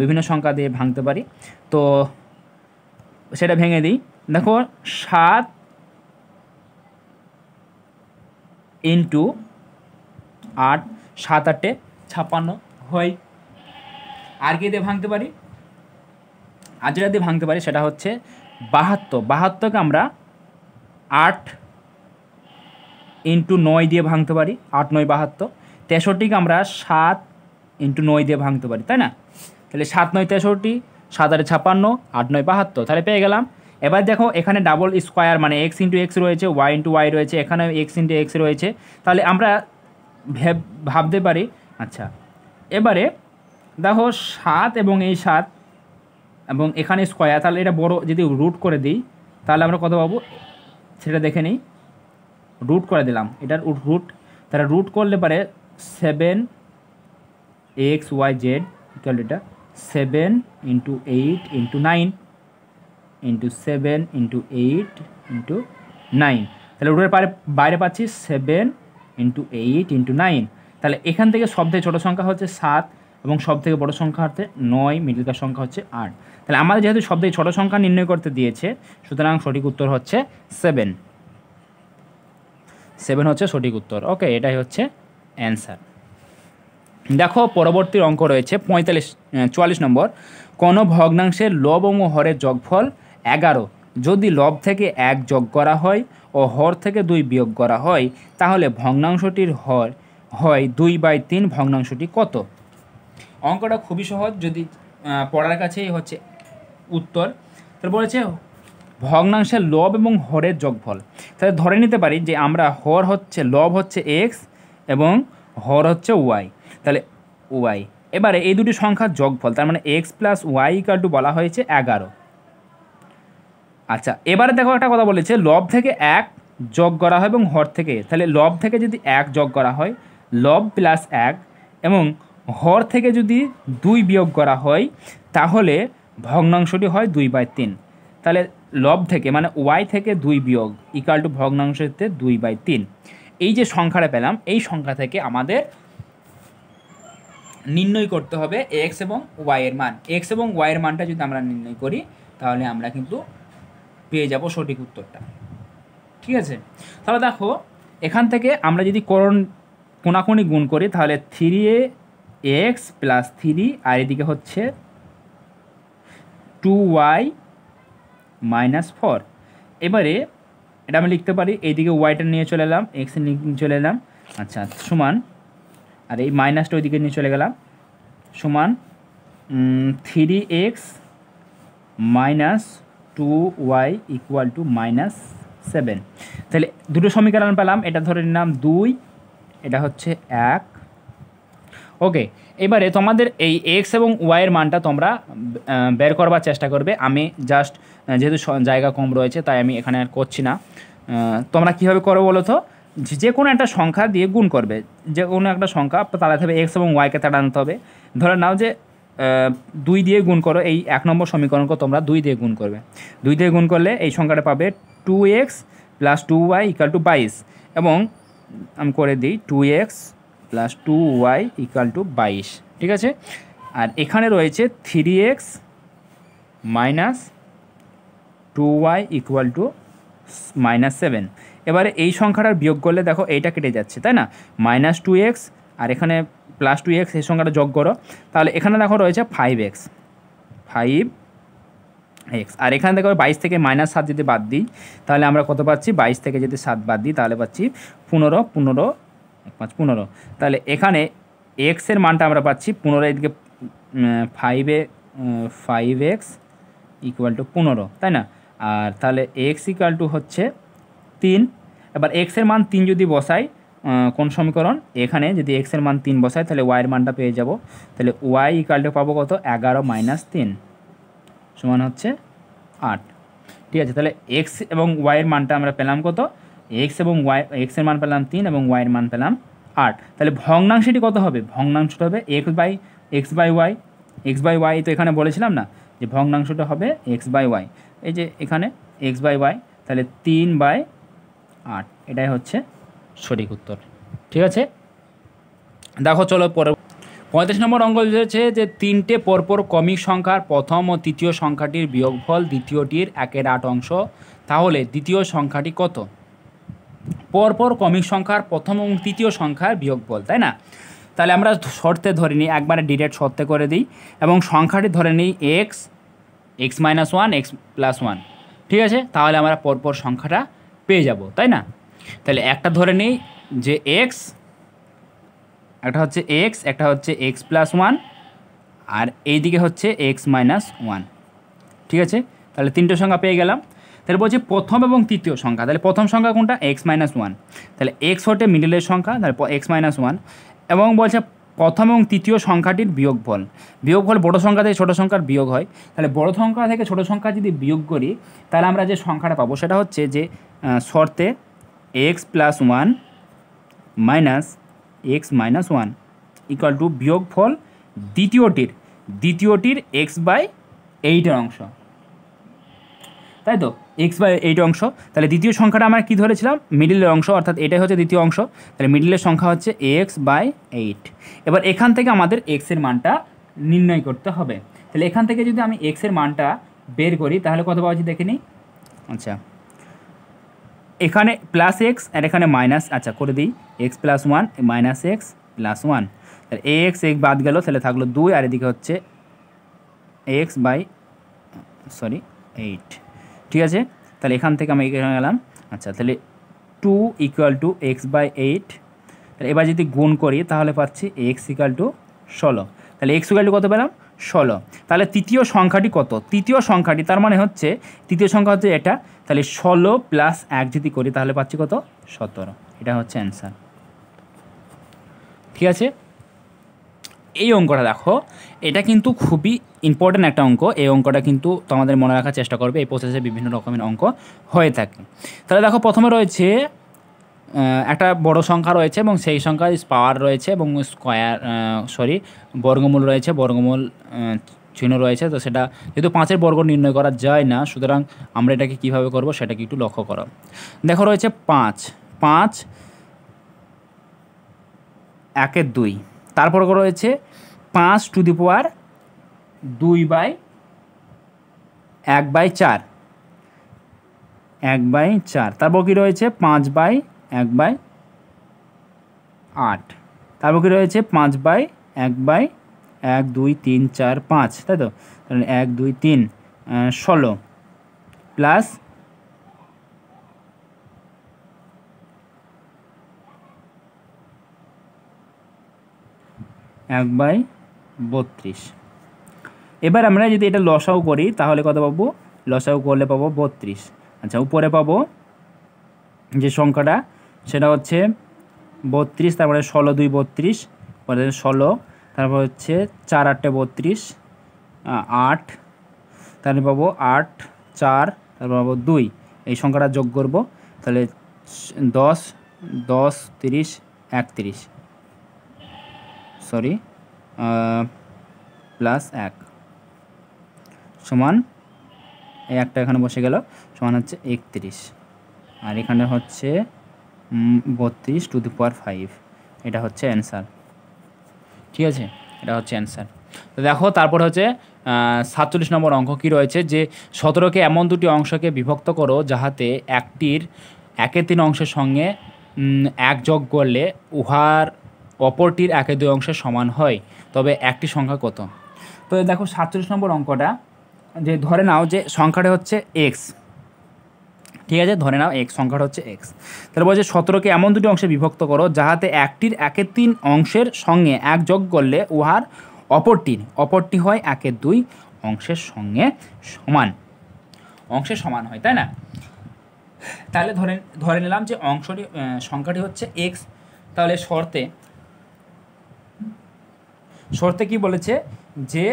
বিভিন্ন সংখ্যা দিয়ে ভাঙতে পারি তো সেটা ভেঙে দিই দেখো সাত ইন্টু আট সাত আটে ছাপ্পান্ন হয় আর কি দিয়ে ভাঙতে পারি আর যেটা দিয়ে ভাঙতে পারি সেটা হচ্ছে বাহাত্তর বাহাত্তরকে আমরা আট ইন্টু নয় দিয়ে ভাঙতে পারি আট নয় বাহাত্তর তেষট্টিকে আমরা সাত ইন্টু নয় দিয়ে ভাঙতে পারি তাই না তাহলে সাত নয় তেষট্টি সাত আটে ছাপান্ন আট নয় বাহাত্তর তাহলে পেয়ে গেলাম এবার দেখো এখানে ডাবল স্কোয়ার মানে এক্স ইন্টু এক্স রয়েছে ওয়াই ইন্টু ওয়াই রয়েছে এখানে এক্স ইন্টু এক্স রয়েছে তাহলে আমরা ভেব ভাবতে পারি আচ্ছা এবারে দেখো সাত এবং এই সাত এবং এখানে স্কোয়ার তাহলে এটা বড় যদি রুট করে দিই তাহলে আমরা কত পাবো সেটা দেখে নিই রুট করে দিলাম এটার রুট তারা রুট করলে পারে seven X Y Z equal এটা seven into eight into nine into seven into eight into nine তাহলে রুটের পারে বাইরে পাচ্ছি seven into eight into nine তাহলে এখান থেকে সবথেকে ছোটো সংখ্যা হচ্ছে সাত এবং সবথেকে বড় সংখ্যা হচ্ছে নয় মিডিলকার সংখ্যা হচ্ছে আট তাহলে আমাদের যেহেতু শব্দে ছোট সংখ্যা নির্ণয় করতে দিয়েছে সুতরাং সঠিক উত্তর হচ্ছে সেভেন সেভেন হচ্ছে সঠিক উত্তর ওকে এটাই হচ্ছে অ্যান্সার দেখো পরবর্তীর অঙ্ক রয়েছে পঁয়তাল্লিশ চুয়াল্লিশ নম্বর কোনো ভগ্নাংশের লব এবং হরের যোগফল এগারো যদি লব থেকে এক যোগ করা হয় ও হর থেকে দুই বিয়োগ করা হয় তাহলে ভগ্নাংশটির হর হয় দুই বাই তিন ভগ্নাংশটি কত অঙ্কটা খুবই সহজ যদি পড়ার কাছেই হচ্ছে উত্তর তারপরে হচ্ছে ভগ্নাংশের লব এবং হরের যোগফল তাহলে ধরে নিতে পারি যে আমরা হর হচ্ছে লব হচ্ছে এক্স এবং হর হচ্ছে ওয়াই তাহলে ওয়াই এবারে এই দুটি সংখ্যার যোগফল তার মানে X plus Y equal to বলা হয়েছে এগারো আচ্ছা এবারে দেখো একটা কথা বলেছে লব থেকে এক যোগ করা হয় এবং হর থেকে তাহলে লব থেকে যদি এক যোগ করা হয় লব প্লাস এক এবং হর থেকে যদি দুই বিয়োগ করা হয় তাহলে ভগ্নাংশটি হয় দুই বাই তিন তাহলে লব থেকে মানে ওয়াই থেকে দুই বিয়োগ ইকাল টু ভগ্নাংশতে দুই বাই তিন এই যে সংখ্যাটা পেলাম এই সংখ্যা থেকে আমাদের নির্ণয় করতে হবে এক্স এবং ওয়াইয়ের মান এক্স এবং ওয়াইয়ের মানটা যদি আমরা নির্ণয় করি তাহলে আমরা কিন্তু পেয়ে যাব সঠিক উত্তরটা ঠিক আছে তাহলে দেখো এখান থেকে আমরা যদি করণ কোনাকুনি গুণ করি তাহলে থ্রি এ এক্স প্লাস থ্রি আর এদিকে হচ্ছে টু ওয়াই মাইনাস ফোর এবারে এটা আমি লিখতে পারি এইদিকে ওয়াইটা নিয়ে চলে এলাম এক্স নিয়ে চলে এলাম আচ্ছা সমান আর এই মাইনাসটা ওইদিকে নিয়ে চলে গেলাম সমান three X minus two Y equal to minus seven তাহলে দুটো সমীকরণ পেলাম এটা ধরে নিলাম দুই এটা হচ্ছে এক ওকে এবারে তোমাদের এই এক্স এবং ওয়াইয়ের মানটা তোমরা বের করবার চেষ্টা করবে আমি জাস্ট যেহেতু জায়গা কম রয়েছে তাই আমি এখানে আর করছি না তোমরা কীভাবে করো বলো তো যে কোনো একটা সংখ্যা দিয়ে গুণ করবে যে কোনো একটা সংখ্যা তাড়াতে হবে এক্স এবং ওয়াইকে তাড়াতে হবে ধরে নাও যে দুই দিয়ে গুণ করো এই এক নম্বর সমীকরণকে তোমরা দুই দিয়ে গুণ করবে দুই দিয়ে গুণ করলে এই সংখ্যাটা পাবে two X plus two Y equal to বাইশ এবং আমি করে দিই two X plus two Y equal to বাইশ ঠিক আছে আর এখানে রয়েছে three X minus two Y equal to minus seven এবারে এই সংখ্যাটার বিয়োগ করলে দেখো এইটা কেটে যাচ্ছে তাই না মাইনাস টু এক্স আর এখানে প্লাস টু এক্স এই সংখ্যাটা যোগ করো তাহলে এখানে দেখো রয়েছে ফাইভ এক্স ফাইভ এক্স আর এখানে থেকে বাইশ থেকে মাইনাস সাত যদি বাদ দিই তাহলে আমরা কত পাচ্ছি বাইশ থেকে যদি সাত বাদ দিই তাহলে পাচ্ছি পনেরো পনেরো এক পাঁচ পনেরো তাহলে এখানে এক্সের মানটা আমরা পাচ্ছি পনেরো এদিকে ফাইভে ফাইভ এক্স ইকুয়াল টু পনেরো তাই না আর তাহলে এক্স ইকুয়াল টু হচ্ছে তিন এবার এক্সের মান তিন যদি বসাই কোন সমীকরণ এখানে যদি এক্সের মান তিন বসাই তাহলে ওয়াইয়ের মানটা পেয়ে যাব তাহলে ওয়াই ইকুয়াল টু পাবো কত এগারো মাইনাস তিন সমান হচ্ছে আট ঠিক আছে তাহলে এক্স এবং ওয়াইয়ের মানটা আমরা পেলাম কত এক্স এবং ওয়াই এক্সের মান পেলাম তিন এবং ওয়াইয়ের মান পেলাম আট তাহলে ভগ্নাংশটি কত হবে ভগ্নাংশটা হবে X by X by Y X by Y তো এখানে বলেছিলাম না যে ভগ্নাংশটা হবে এক্স বাই ওয়াই এই যে এখানে এক্স বাই ওয়াই তাহলে তিন বাই আট এটাই হচ্ছে সঠিক উত্তর ঠিক আছে দেখো চলো পরে পঁয়ত্রিশ নম্বর অঙ্ক রয়েছে যে তিনটে পরপর কমিক সংখ্যার প্রথম ও তৃতীয় সংখ্যাটির বিয়োগফল দ্বিতীয়টির একের আট অংশ তাহলে দ্বিতীয় সংখ্যাটি কত পরপর কমিক সংখ্যার প্রথম এবং তৃতীয় সংখ্যার বিয়োগ বল তাই না তাহলে আমরা শর্তে ধরে নিই একবারে ডিরেক্ট শর্তে করে দিই এবং সংখ্যাটি ধরে নিই X X minus one X plus one ঠিক আছে তাহলে আমরা পরপর সংখ্যাটা পেয়ে যাব তাই না তাহলে একটা ধরে নিই যে এক্স একটা হচ্ছে এক্স একটা হচ্ছে এক্স প্লাস ওয়ান আর এইদিকে হচ্ছে এক্স মাইনাস ওয়ান ঠিক আছে তাহলে তিনটে সংখ্যা পেয়ে গেলাম তাহলে বলছে প্রথম এবং তৃতীয় সংখ্যা তাহলে প্রথম সংখ্যা কোনটা এক্স মাইনাস ওয়ান তাহলে এক্স হটে মিডিলের সংখ্যা তাহলে এক্স মাইনাস ওয়ান এবং বলছে প্রথম এবং তৃতীয় সংখ্যাটির বিয়োগফল বিয়োগফল বড় সংখ্যা থেকে ছোটো সংখ্যার বিয়োগ হয় তাহলে বড় সংখ্যা থেকে ছোট সংখ্যা যদি বিয়োগ করি তাহলে আমরা যে সংখ্যাটা পাবো সেটা হচ্ছে যে শর্তে X plus one minus X minus one equal to বিয়োগফল দ্বিতীয়টির দ্বিতীয়টির এক্স বাই এইটের অংশ তাই তো এক্স বাই এইট অংশ তাহলে দ্বিতীয় সংখ্যাটা আমরা কী ধরেছিলাম মিডিলের অংশ অর্থাৎ এটাই হচ্ছে দ্বিতীয় অংশ তাহলে মিডিলের সংখ্যা হচ্ছে এক্স বাই এইট এবার এখান থেকে আমাদের এক্সের মানটা নির্ণয় করতে হবে তাহলে এখান থেকে যদি আমি এক্সের মানটা বের করি তাহলে কত পাওয়া দেখে নিই আচ্ছা এখানে প্লাস এক্স আর এখানে মাইনাস আচ্ছা করে দিই X plus one minus X plus one তাহলে এ এক্স এক বাদ গেল তাহলে থাকলো দুই আর এদিকে হচ্ছে এক্স বাই সরি এইট ঠিক আছে তাহলে এখান থেকে আমি এখানে গেলাম আচ্ছা তাহলে two equal to X by eight তাহলে এবার যদি গুণ করি তাহলে পাচ্ছি এক্স ইকুয়াল টু ষোলো তাহলে এক্স ইকুয়াল টু কত পেলাম ষোলো তাহলে তৃতীয় সংখ্যাটি কত তৃতীয় সংখ্যাটি তার মানে হচ্ছে তৃতীয় সংখ্যা হচ্ছে এটা তাহলে ষোলো প্লাস এক যদি করি তাহলে পাচ্ছি কত সতেরো এটা হচ্ছে অ্যান্সার ঠিক আছে এই অঙ্কটা দেখো এটা কিন্তু খুবই ইম্পর্ট্যান্ট একটা অঙ্ক এই অঙ্কটা কিন্তু তোমাদের মনে রাখার চেষ্টা করবে এই প্রসেসে বিভিন্ন রকমের অঙ্ক হয়ে থাকে তাহলে দেখো প্রথমে রয়েছে একটা বড় সংখ্যা রয়েছে এবং সেই সংখ্যার পাওয়ার রয়েছে এবং স্কোয়ার সরি বর্গমূল রয়েছে বর্গমূল চিহ্ন রয়েছে তো সেটা যেহেতু পাঁচের বর্গ নির্ণয় করা যায় না সুতরাং আমরা এটাকে কীভাবে করব সেটাকে একটু লক্ষ্য করো দেখো রয়েছে পাঁচ পাঁচ একের দুই তারপর রয়েছে পাঁচ টু দি পাওয়ার দুই বাই এক বাই চার এক বাই চার তারপর কী রয়েছে পাঁচ বাই এক বাই আট তারপর কী রয়েছে পাঁচ বাই এক বাই এক দুই তিন চার পাঁচ তাই তো এক দুই তিন ষোলো প্লাস এক বাই বত্রিশ এবার আমরা যদি এটা লসাও করি তাহলে কত পাবো লসাও করলে পাবো বত্রিশ আচ্ছা উপরে পাবো যে সংখ্যাটা সেটা হচ্ছে বত্রিশ তারপরে ষোলো দুই বত্রিশ পরে ষোলো তারপর হচ্ছে চার আটটে বত্রিশ আট তাহলে পাবো আট চার তারপর পাবো দুই এই সংখ্যাটা যোগ করব তাহলে দশ দশ তিরিশ একত্রিশ সরি প্লাস এক সমান এই একটা এখানে বসে গেল সমান হচ্ছে একত্রিশ আর এখানে হচ্ছে বত্রিশ টু দি পাওয়ার ফাইভ এটা হচ্ছে অ্যান্সার ঠিক আছে এটা হচ্ছে অ্যান্সার তো দেখো তারপর হচ্ছে সাতচল্লিশ নম্বর অঙ্ক কী রয়েছে যে সতেরোকে এমন দুটি অংশকে বিভক্ত করো যাহাতে একটির একের তিন অংশের সঙ্গে এক যোগ করলে উহার অপরটির একে দুই অংশের সমান হয় তবে একটি সংখ্যা কত তো দেখো সাতচল্লিশ নম্বর অঙ্কটা যে ধরে নাও যে সংখ্যাটা হচ্ছে এক্স ঠিক আছে ধরে নাও এক্স সংখ্যাটা হচ্ছে এক্স তাহলে বলছে সতেরোকে এমন দুটি অংশে বিভক্ত করো যাহাতে একটির একের তিন অংশের সঙ্গে এক যোগ করলে উহার অপরটির অপরটি হয় একে দুই অংশের সঙ্গে সমান অংশের সমান হয় তাই না তাহলে ধরে ধরে নিলাম যে অংশটি সংখ্যাটি হচ্ছে এক্স তাহলে শর্তে শর্তে কি বলেছে যে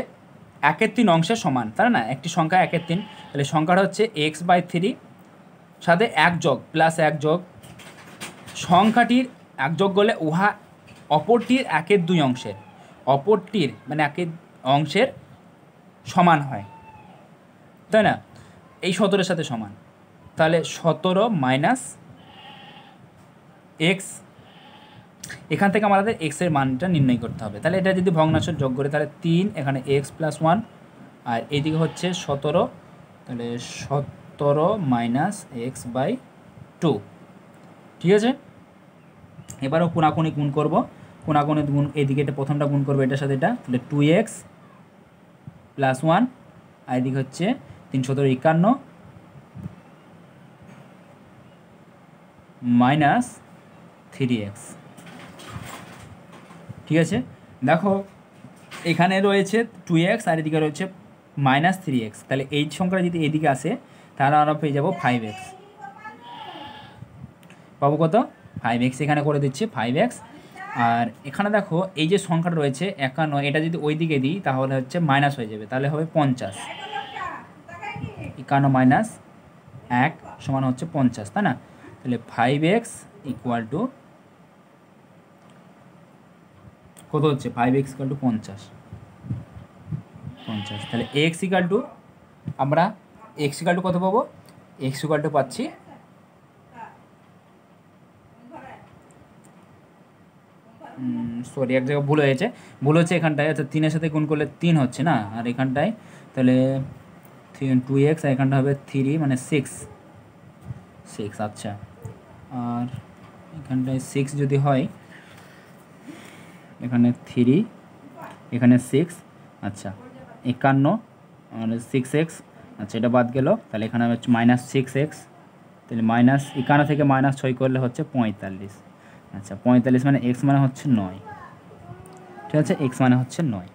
একের তিন অংশের সমান তাই না একটি সংখ্যা একের তিন তাহলে সংখ্যাটা হচ্ছে এক্স বাই থ্রি সাথে এক যোগ প্লাস এক যোগ সংখ্যাটির এক যোগ গলে উহা অপরটির একের দুই অংশের অপরটির মানে একের অংশের সমান হয় তাই না এই সতেরোর সাথে সমান তাহলে সতেরো মাইনাস এক্স এখান থেকে আমাদের এক্সের মানটা নির্ণয় করতে হবে তাহলে এটা যদি ভগ্নাংশ যোগ করি তাহলে তিন এখানে এক্স প্লাস ওয়ান আর এইদিকে হচ্ছে সতেরো তাহলে সতেরো মাইনাস এক্স বাই টু ঠিক আছে এবারও কোনাকুনি গুণ করবো কোনাকুনি গুণ এদিকে এটা প্রথমটা গুণ করবো এটার সাথে এটা তাহলে টু এক্স প্লাস ওয়ান আর এদিকে হচ্ছে তিন সতেরো একান্ন মাইনাস থ্রি এক্স ঠিক আছে দেখো এখানে রয়েছে টু এক্স আর এদিকে রয়েছে মাইনাস থ্রি এক্স তাহলে এইচ সংখ্যাটা যদি এদিকে আসে তাহলে আমরা পেয়ে যাবো ফাইভ এক্স পাবো কত ফাইভ এক্স এখানে করে দিচ্ছে ফাইভ এক্স আর এখানে দেখো এই যে সংখ্যাটা রয়েছে একান্ন এটা যদি ওই দিকে দিই তাহলে হচ্ছে মাইনাস হয়ে যাবে তাহলে হবে পঞ্চাশ একান্ন মাইনাস এক সমান হচ্ছে পঞ্চাশ তাই না তাহলে ফাইভ এক্স ইকুয়াল টু কত হচ্ছে ফাইভ এক্স ইকাল টু পঞ্চাশ পঞ্চাশ তাহলে এক্স ইকাল টু আমরা এক্স ইকাল টু কত পাবো এক্স ইকাল টু পাচ্ছি সরি এক জায়গায় ভুল হয়েছে ভুল হচ্ছে এখানটায় আচ্ছা তিনের সাথে গুণ করলে তিন হচ্ছে না আর এখানটায় তাহলে টু এক্স আর এখানটা হবে থ্রি মানে সিক্স সিক্স আচ্ছা আর এখানটায় সিক্স যদি হয় এখানে থ্রি এখানে সিক্স আচ্ছা একান্ন আর সিক্স এক্স আচ্ছা এটা বাদ গেল তাহলে এখানে হচ্ছে মাইনাস সিক্স এক্স তাহলে মাইনাস একান্ন থেকে মাইনাস ছয় করলে হচ্ছে পঁয়তাল্লিশ আচ্ছা পঁয়তাল্লিশ মানে এক্স মানে হচ্ছে নয় ঠিক আছে এক্স মানে হচ্ছে নয়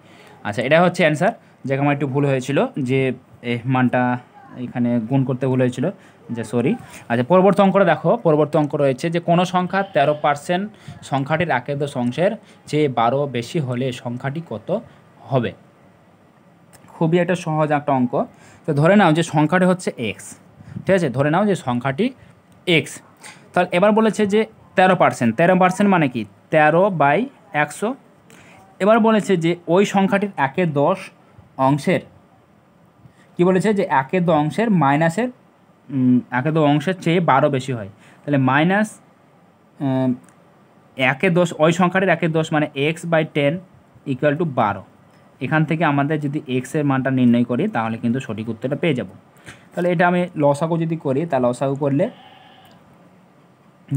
আচ্ছা এটা হচ্ছে অ্যান্সার যেখানে আমার একটু ভুল হয়েছিল যে এ মানটা এখানে গুণ করতে ভুল হয়েছিলো যে সরি আচ্ছা পরবর্তী অঙ্ক দেখো পরবর্তী অঙ্ক রয়েছে যে কোনো সংখ্যা তেরো পার্সেন্ট সংখ্যাটির একের অংশের চেয়ে বারো বেশি হলে সংখ্যাটি কত হবে খুবই একটা সহজ একটা অঙ্ক তো ধরে নাও যে সংখ্যাটি হচ্ছে এক্স ঠিক আছে ধরে নাও যে সংখ্যাটি এক্স তাহলে এবার বলেছে যে তেরো পার্সেন্ট তেরো পার্সেন্ট মানে কি তেরো বাই একশো এবার বলেছে যে ওই সংখ্যাটির একের দশ অংশের কি বলেছে যে একের দশ অংশের মাইনাসের একে দো অংশের চেয়ে বারো বেশি হয় তাহলে মাইনাস একে দশ ওই সংখ্যাটির একে দশ মানে X by ten equal to বারো এখান থেকে আমাদের যদি এক্সের মানটা নির্ণয় করি তাহলে কিন্তু সঠিক উত্তরটা পেয়ে যাব তাহলে এটা আমি লসাগু যদি করি তা লসাগু করলে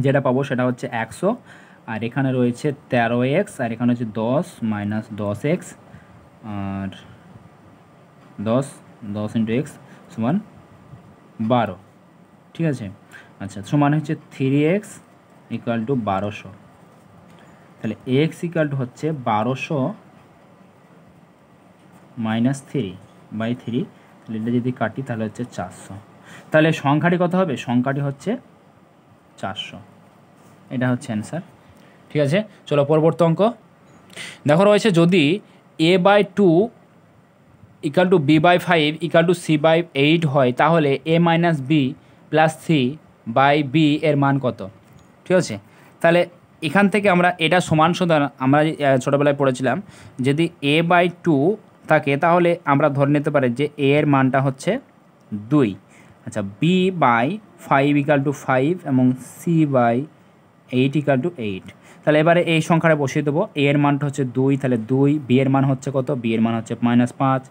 যেটা পাবো সেটা হচ্ছে একশো আর এখানে রয়েছে তেরো এক্স আর এখানে হচ্ছে দশ মাইনাস দশ এক্স আর দশ দশ ইন্টু এক্স সমান বারো ঠিক আছে আচ্ছা সমান হচ্ছে থ্রি এক্স ইকুয়াল টু বারোশো তাহলে এক্স ইকুয়াল টু হচ্ছে বারোশো মাইনাস থ্রি বাই থ্রি তাহলে এটা যদি কাটি তাহলে হচ্ছে চারশো তাহলে সংখ্যাটি কত হবে সংখ্যাটি হচ্ছে চারশো এটা হচ্ছে অ্যান্সার ঠিক আছে চলো পরবর্তী অঙ্ক দেখো রয়েছে যদি A by two equal to B by five equal to C by eight হয় তাহলে A minus B plus C by B এর মান কত ঠিক আছে তাহলে এখান থেকে আমরা এটা সমান সমান আমরা ছোটোবেলায় পড়েছিলাম যদি এ বাই টু থাকে তাহলে আমরা ধরে নিতে পারি যে এ এর মানটা হচ্ছে দুই আচ্ছা B by five equal to five এবং C by eight equal to eight তাহলে এবারে এই সংখ্যাটা বসিয়ে দেবো এ এর মানটা হচ্ছে দুই তাহলে দুই বি এর মান হচ্ছে কত বি এর মান হচ্ছে মাইনাস পাঁচ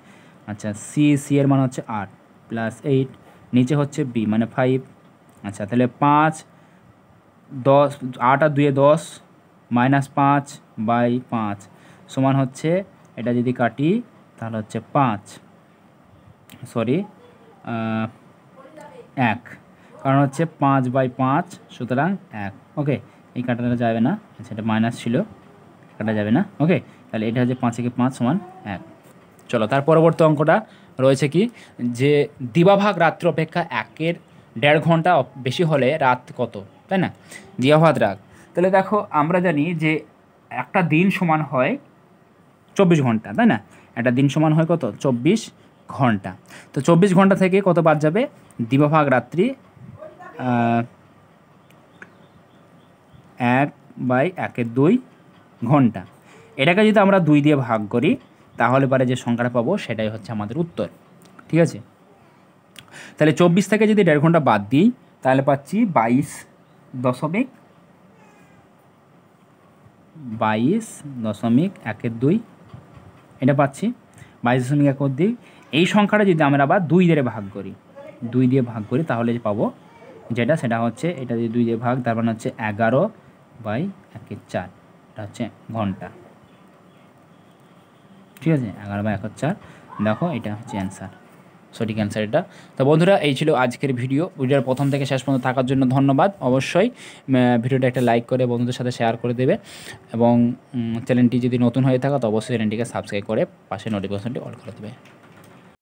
আচ্ছা সি সি এর মানে হচ্ছে আট প্লাস এইট নিচে হচ্ছে বি মানে ফাইভ আচ্ছা তাহলে পাঁচ দশ আট আর দুয়ে দশ মাইনাস পাঁচ বাই পাঁচ সমান হচ্ছে এটা যদি কাটি তাহলে হচ্ছে পাঁচ সরি এক কারণ হচ্ছে পাঁচ বাই পাঁচ সুতরাং এক ওকে এই কাটাটা যাবে না আচ্ছা এটা মাইনাস ছিল কাটা যাবে না ওকে তাহলে এটা হচ্ছে পাঁচ একে পাঁচ সমান এক চলো তার পরবর্তী অঙ্কটা রয়েছে কি যে দিবাভাগ রাত্র অপেক্ষা একের দেড় ঘন্টা বেশি হলে রাত কত তাই না দিবাভাগ রাত তাহলে দেখো আমরা জানি যে একটা দিন সমান হয় চব্বিশ ঘন্টা তাই না একটা দিন সমান হয় কত চব্বিশ ঘন্টা তো চব্বিশ ঘন্টা থেকে কত বাদ যাবে দিবাভাগ রাত্রি এক বাই একের দুই ঘন্টা এটাকে যদি আমরা দুই দিয়ে ভাগ করি তাহলে পরে যে সংখ্যাটা পাবো সেটাই হচ্ছে আমাদের উত্তর ঠিক আছে তাহলে চব্বিশ থেকে যদি দেড় ঘন্টা বাদ দিই তাহলে পাচ্ছি বাইশ দশমিক বাইশ দশমিক একের দুই এটা পাচ্ছি বাইশ দশমিক একের দুই এই সংখ্যাটা যদি আমরা আবার দুই দিয়ে ভাগ করি দুই দিয়ে ভাগ করি তাহলে পাবো যেটা সেটা হচ্ছে এটা যদি দুই দিয়ে ভাগ তার মানে হচ্ছে এগারো বাই একের চার এটা হচ্ছে ঘন্টা ঠিক আছে এগারো বা এক চার দেখো এটা হচ্ছে অ্যান্সার সঠিক অ্যান্সার এটা তো বন্ধুরা এই ছিল আজকের ভিডিও ভিডিওর প্রথম থেকে শেষ পর্যন্ত থাকার জন্য ধন্যবাদ অবশ্যই ভিডিওটা একটা লাইক করে বন্ধুদের সাথে শেয়ার করে দেবে এবং চ্যানেলটি যদি নতুন হয়ে থাকা তো অবশ্যই চ্যানেলটিকে সাবস্ক্রাইব করে পাশে নোটিফিকেশনটি অল করে দেবে